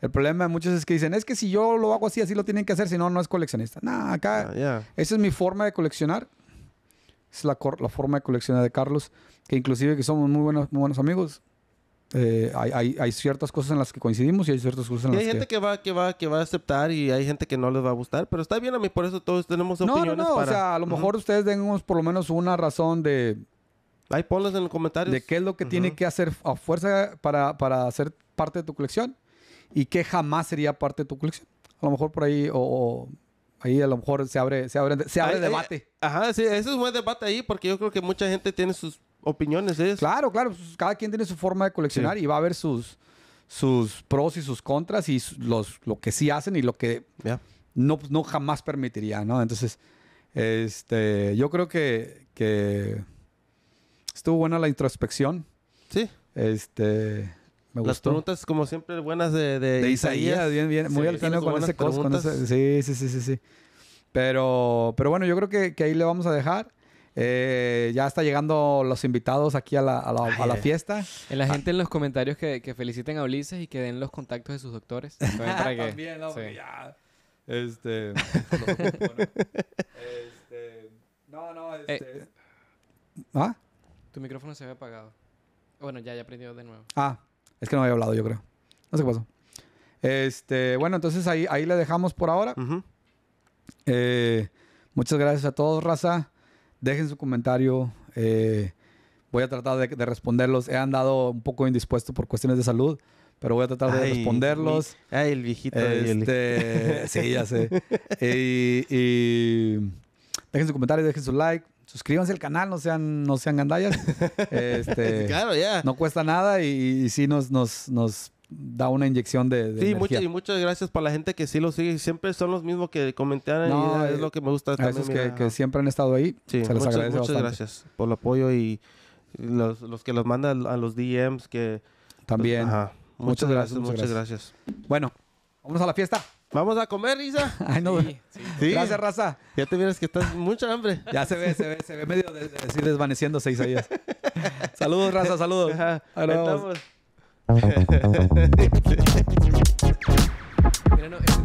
El problema de muchos es que dicen, es que si yo lo hago así, así lo tienen que hacer, si no, no es coleccionista. Nah, acá, ah, esa es mi forma de coleccionar es la, forma de coleccionar de Carlos, que inclusive que somos muy buenos, buenos amigos. Eh, hay, ciertas cosas en las que coincidimos y hay ciertas cosas en las que... hay gente
que... va, que, va, que va a aceptar y hay gente que no les va a gustar, pero está bien a mí, por eso todos tenemos no, opiniones No, no, no, o sea, a lo mejor
ustedes tengamos por lo menos una razón de... Hay polos en los comentarios. De qué es lo que tiene que hacer a fuerza para, para ser parte de tu colección y qué jamás sería parte de tu colección. A lo mejor por ahí o ahí a lo mejor se abre, se abre, se abre debate.
ajá, sí, eso es un buen debate ahí porque yo creo que mucha gente tiene sus opiniones. Claro, claro, pues, cada quien tiene su forma de coleccionar
y va a ver sus, sus pros y sus contras y los, lo que sí hacen y lo que pues, no, jamás permitiría, ¿no? Entonces, este, yo creo que, que estuvo buena la introspección. Sí. Este, las preguntas,
como siempre, buenas de, de, de Isaías. Bien, bien. Muy al con ese cos,
Sí, sí, sí, sí, sí. Pero, pero bueno, yo creo que, ahí le vamos a dejar. Eh, ya está llegando los invitados aquí a la, a la, eh. fiesta.
En la ah. gente en los comentarios que, feliciten a Ulises y que den los contactos de sus doctores. También, no, ya. Este,
este... No, no, este... Eh,
¿Ah? Tu micrófono se había apagado. Bueno, ya, ya prendió de nuevo.
Ah, es que no había hablado, yo creo. No sé qué pasó. Este, bueno, entonces ahí, ahí le dejamos por ahora. Eh, muchas gracias a todos, raza. Dejen su comentario. Eh, voy a tratar de, responderlos. He andado un poco indispuesto por cuestiones de salud, pero voy a tratar de responderlos. el viejito. Este, sí, ya sé. y, dejen su comentario, dejen su like suscríbanse al canal, no sean, no sean gandallas. este, ya. No cuesta nada y, sí nos, nos, nos da una inyección de, de sí muchas y
muchas gracias para la gente que sí lo sigue siempre son los mismos que comentan y es eh, lo que me gusta a esos que, siempre han estado ahí se les muchas, muchas gracias por el apoyo y los, que los mandan a los DMs que también Muchas, gracias, muchas gracias.
bueno vamos a la fiesta Vamos a comer, Isa. Ay, no. Sí, sí. Gracias, raza.
Ya te vienes que estás mucha hambre.
Ya se ve, se ve, se ve medio de, así desvaneciéndose Isaías. saludos, raza, saludos. Ajá.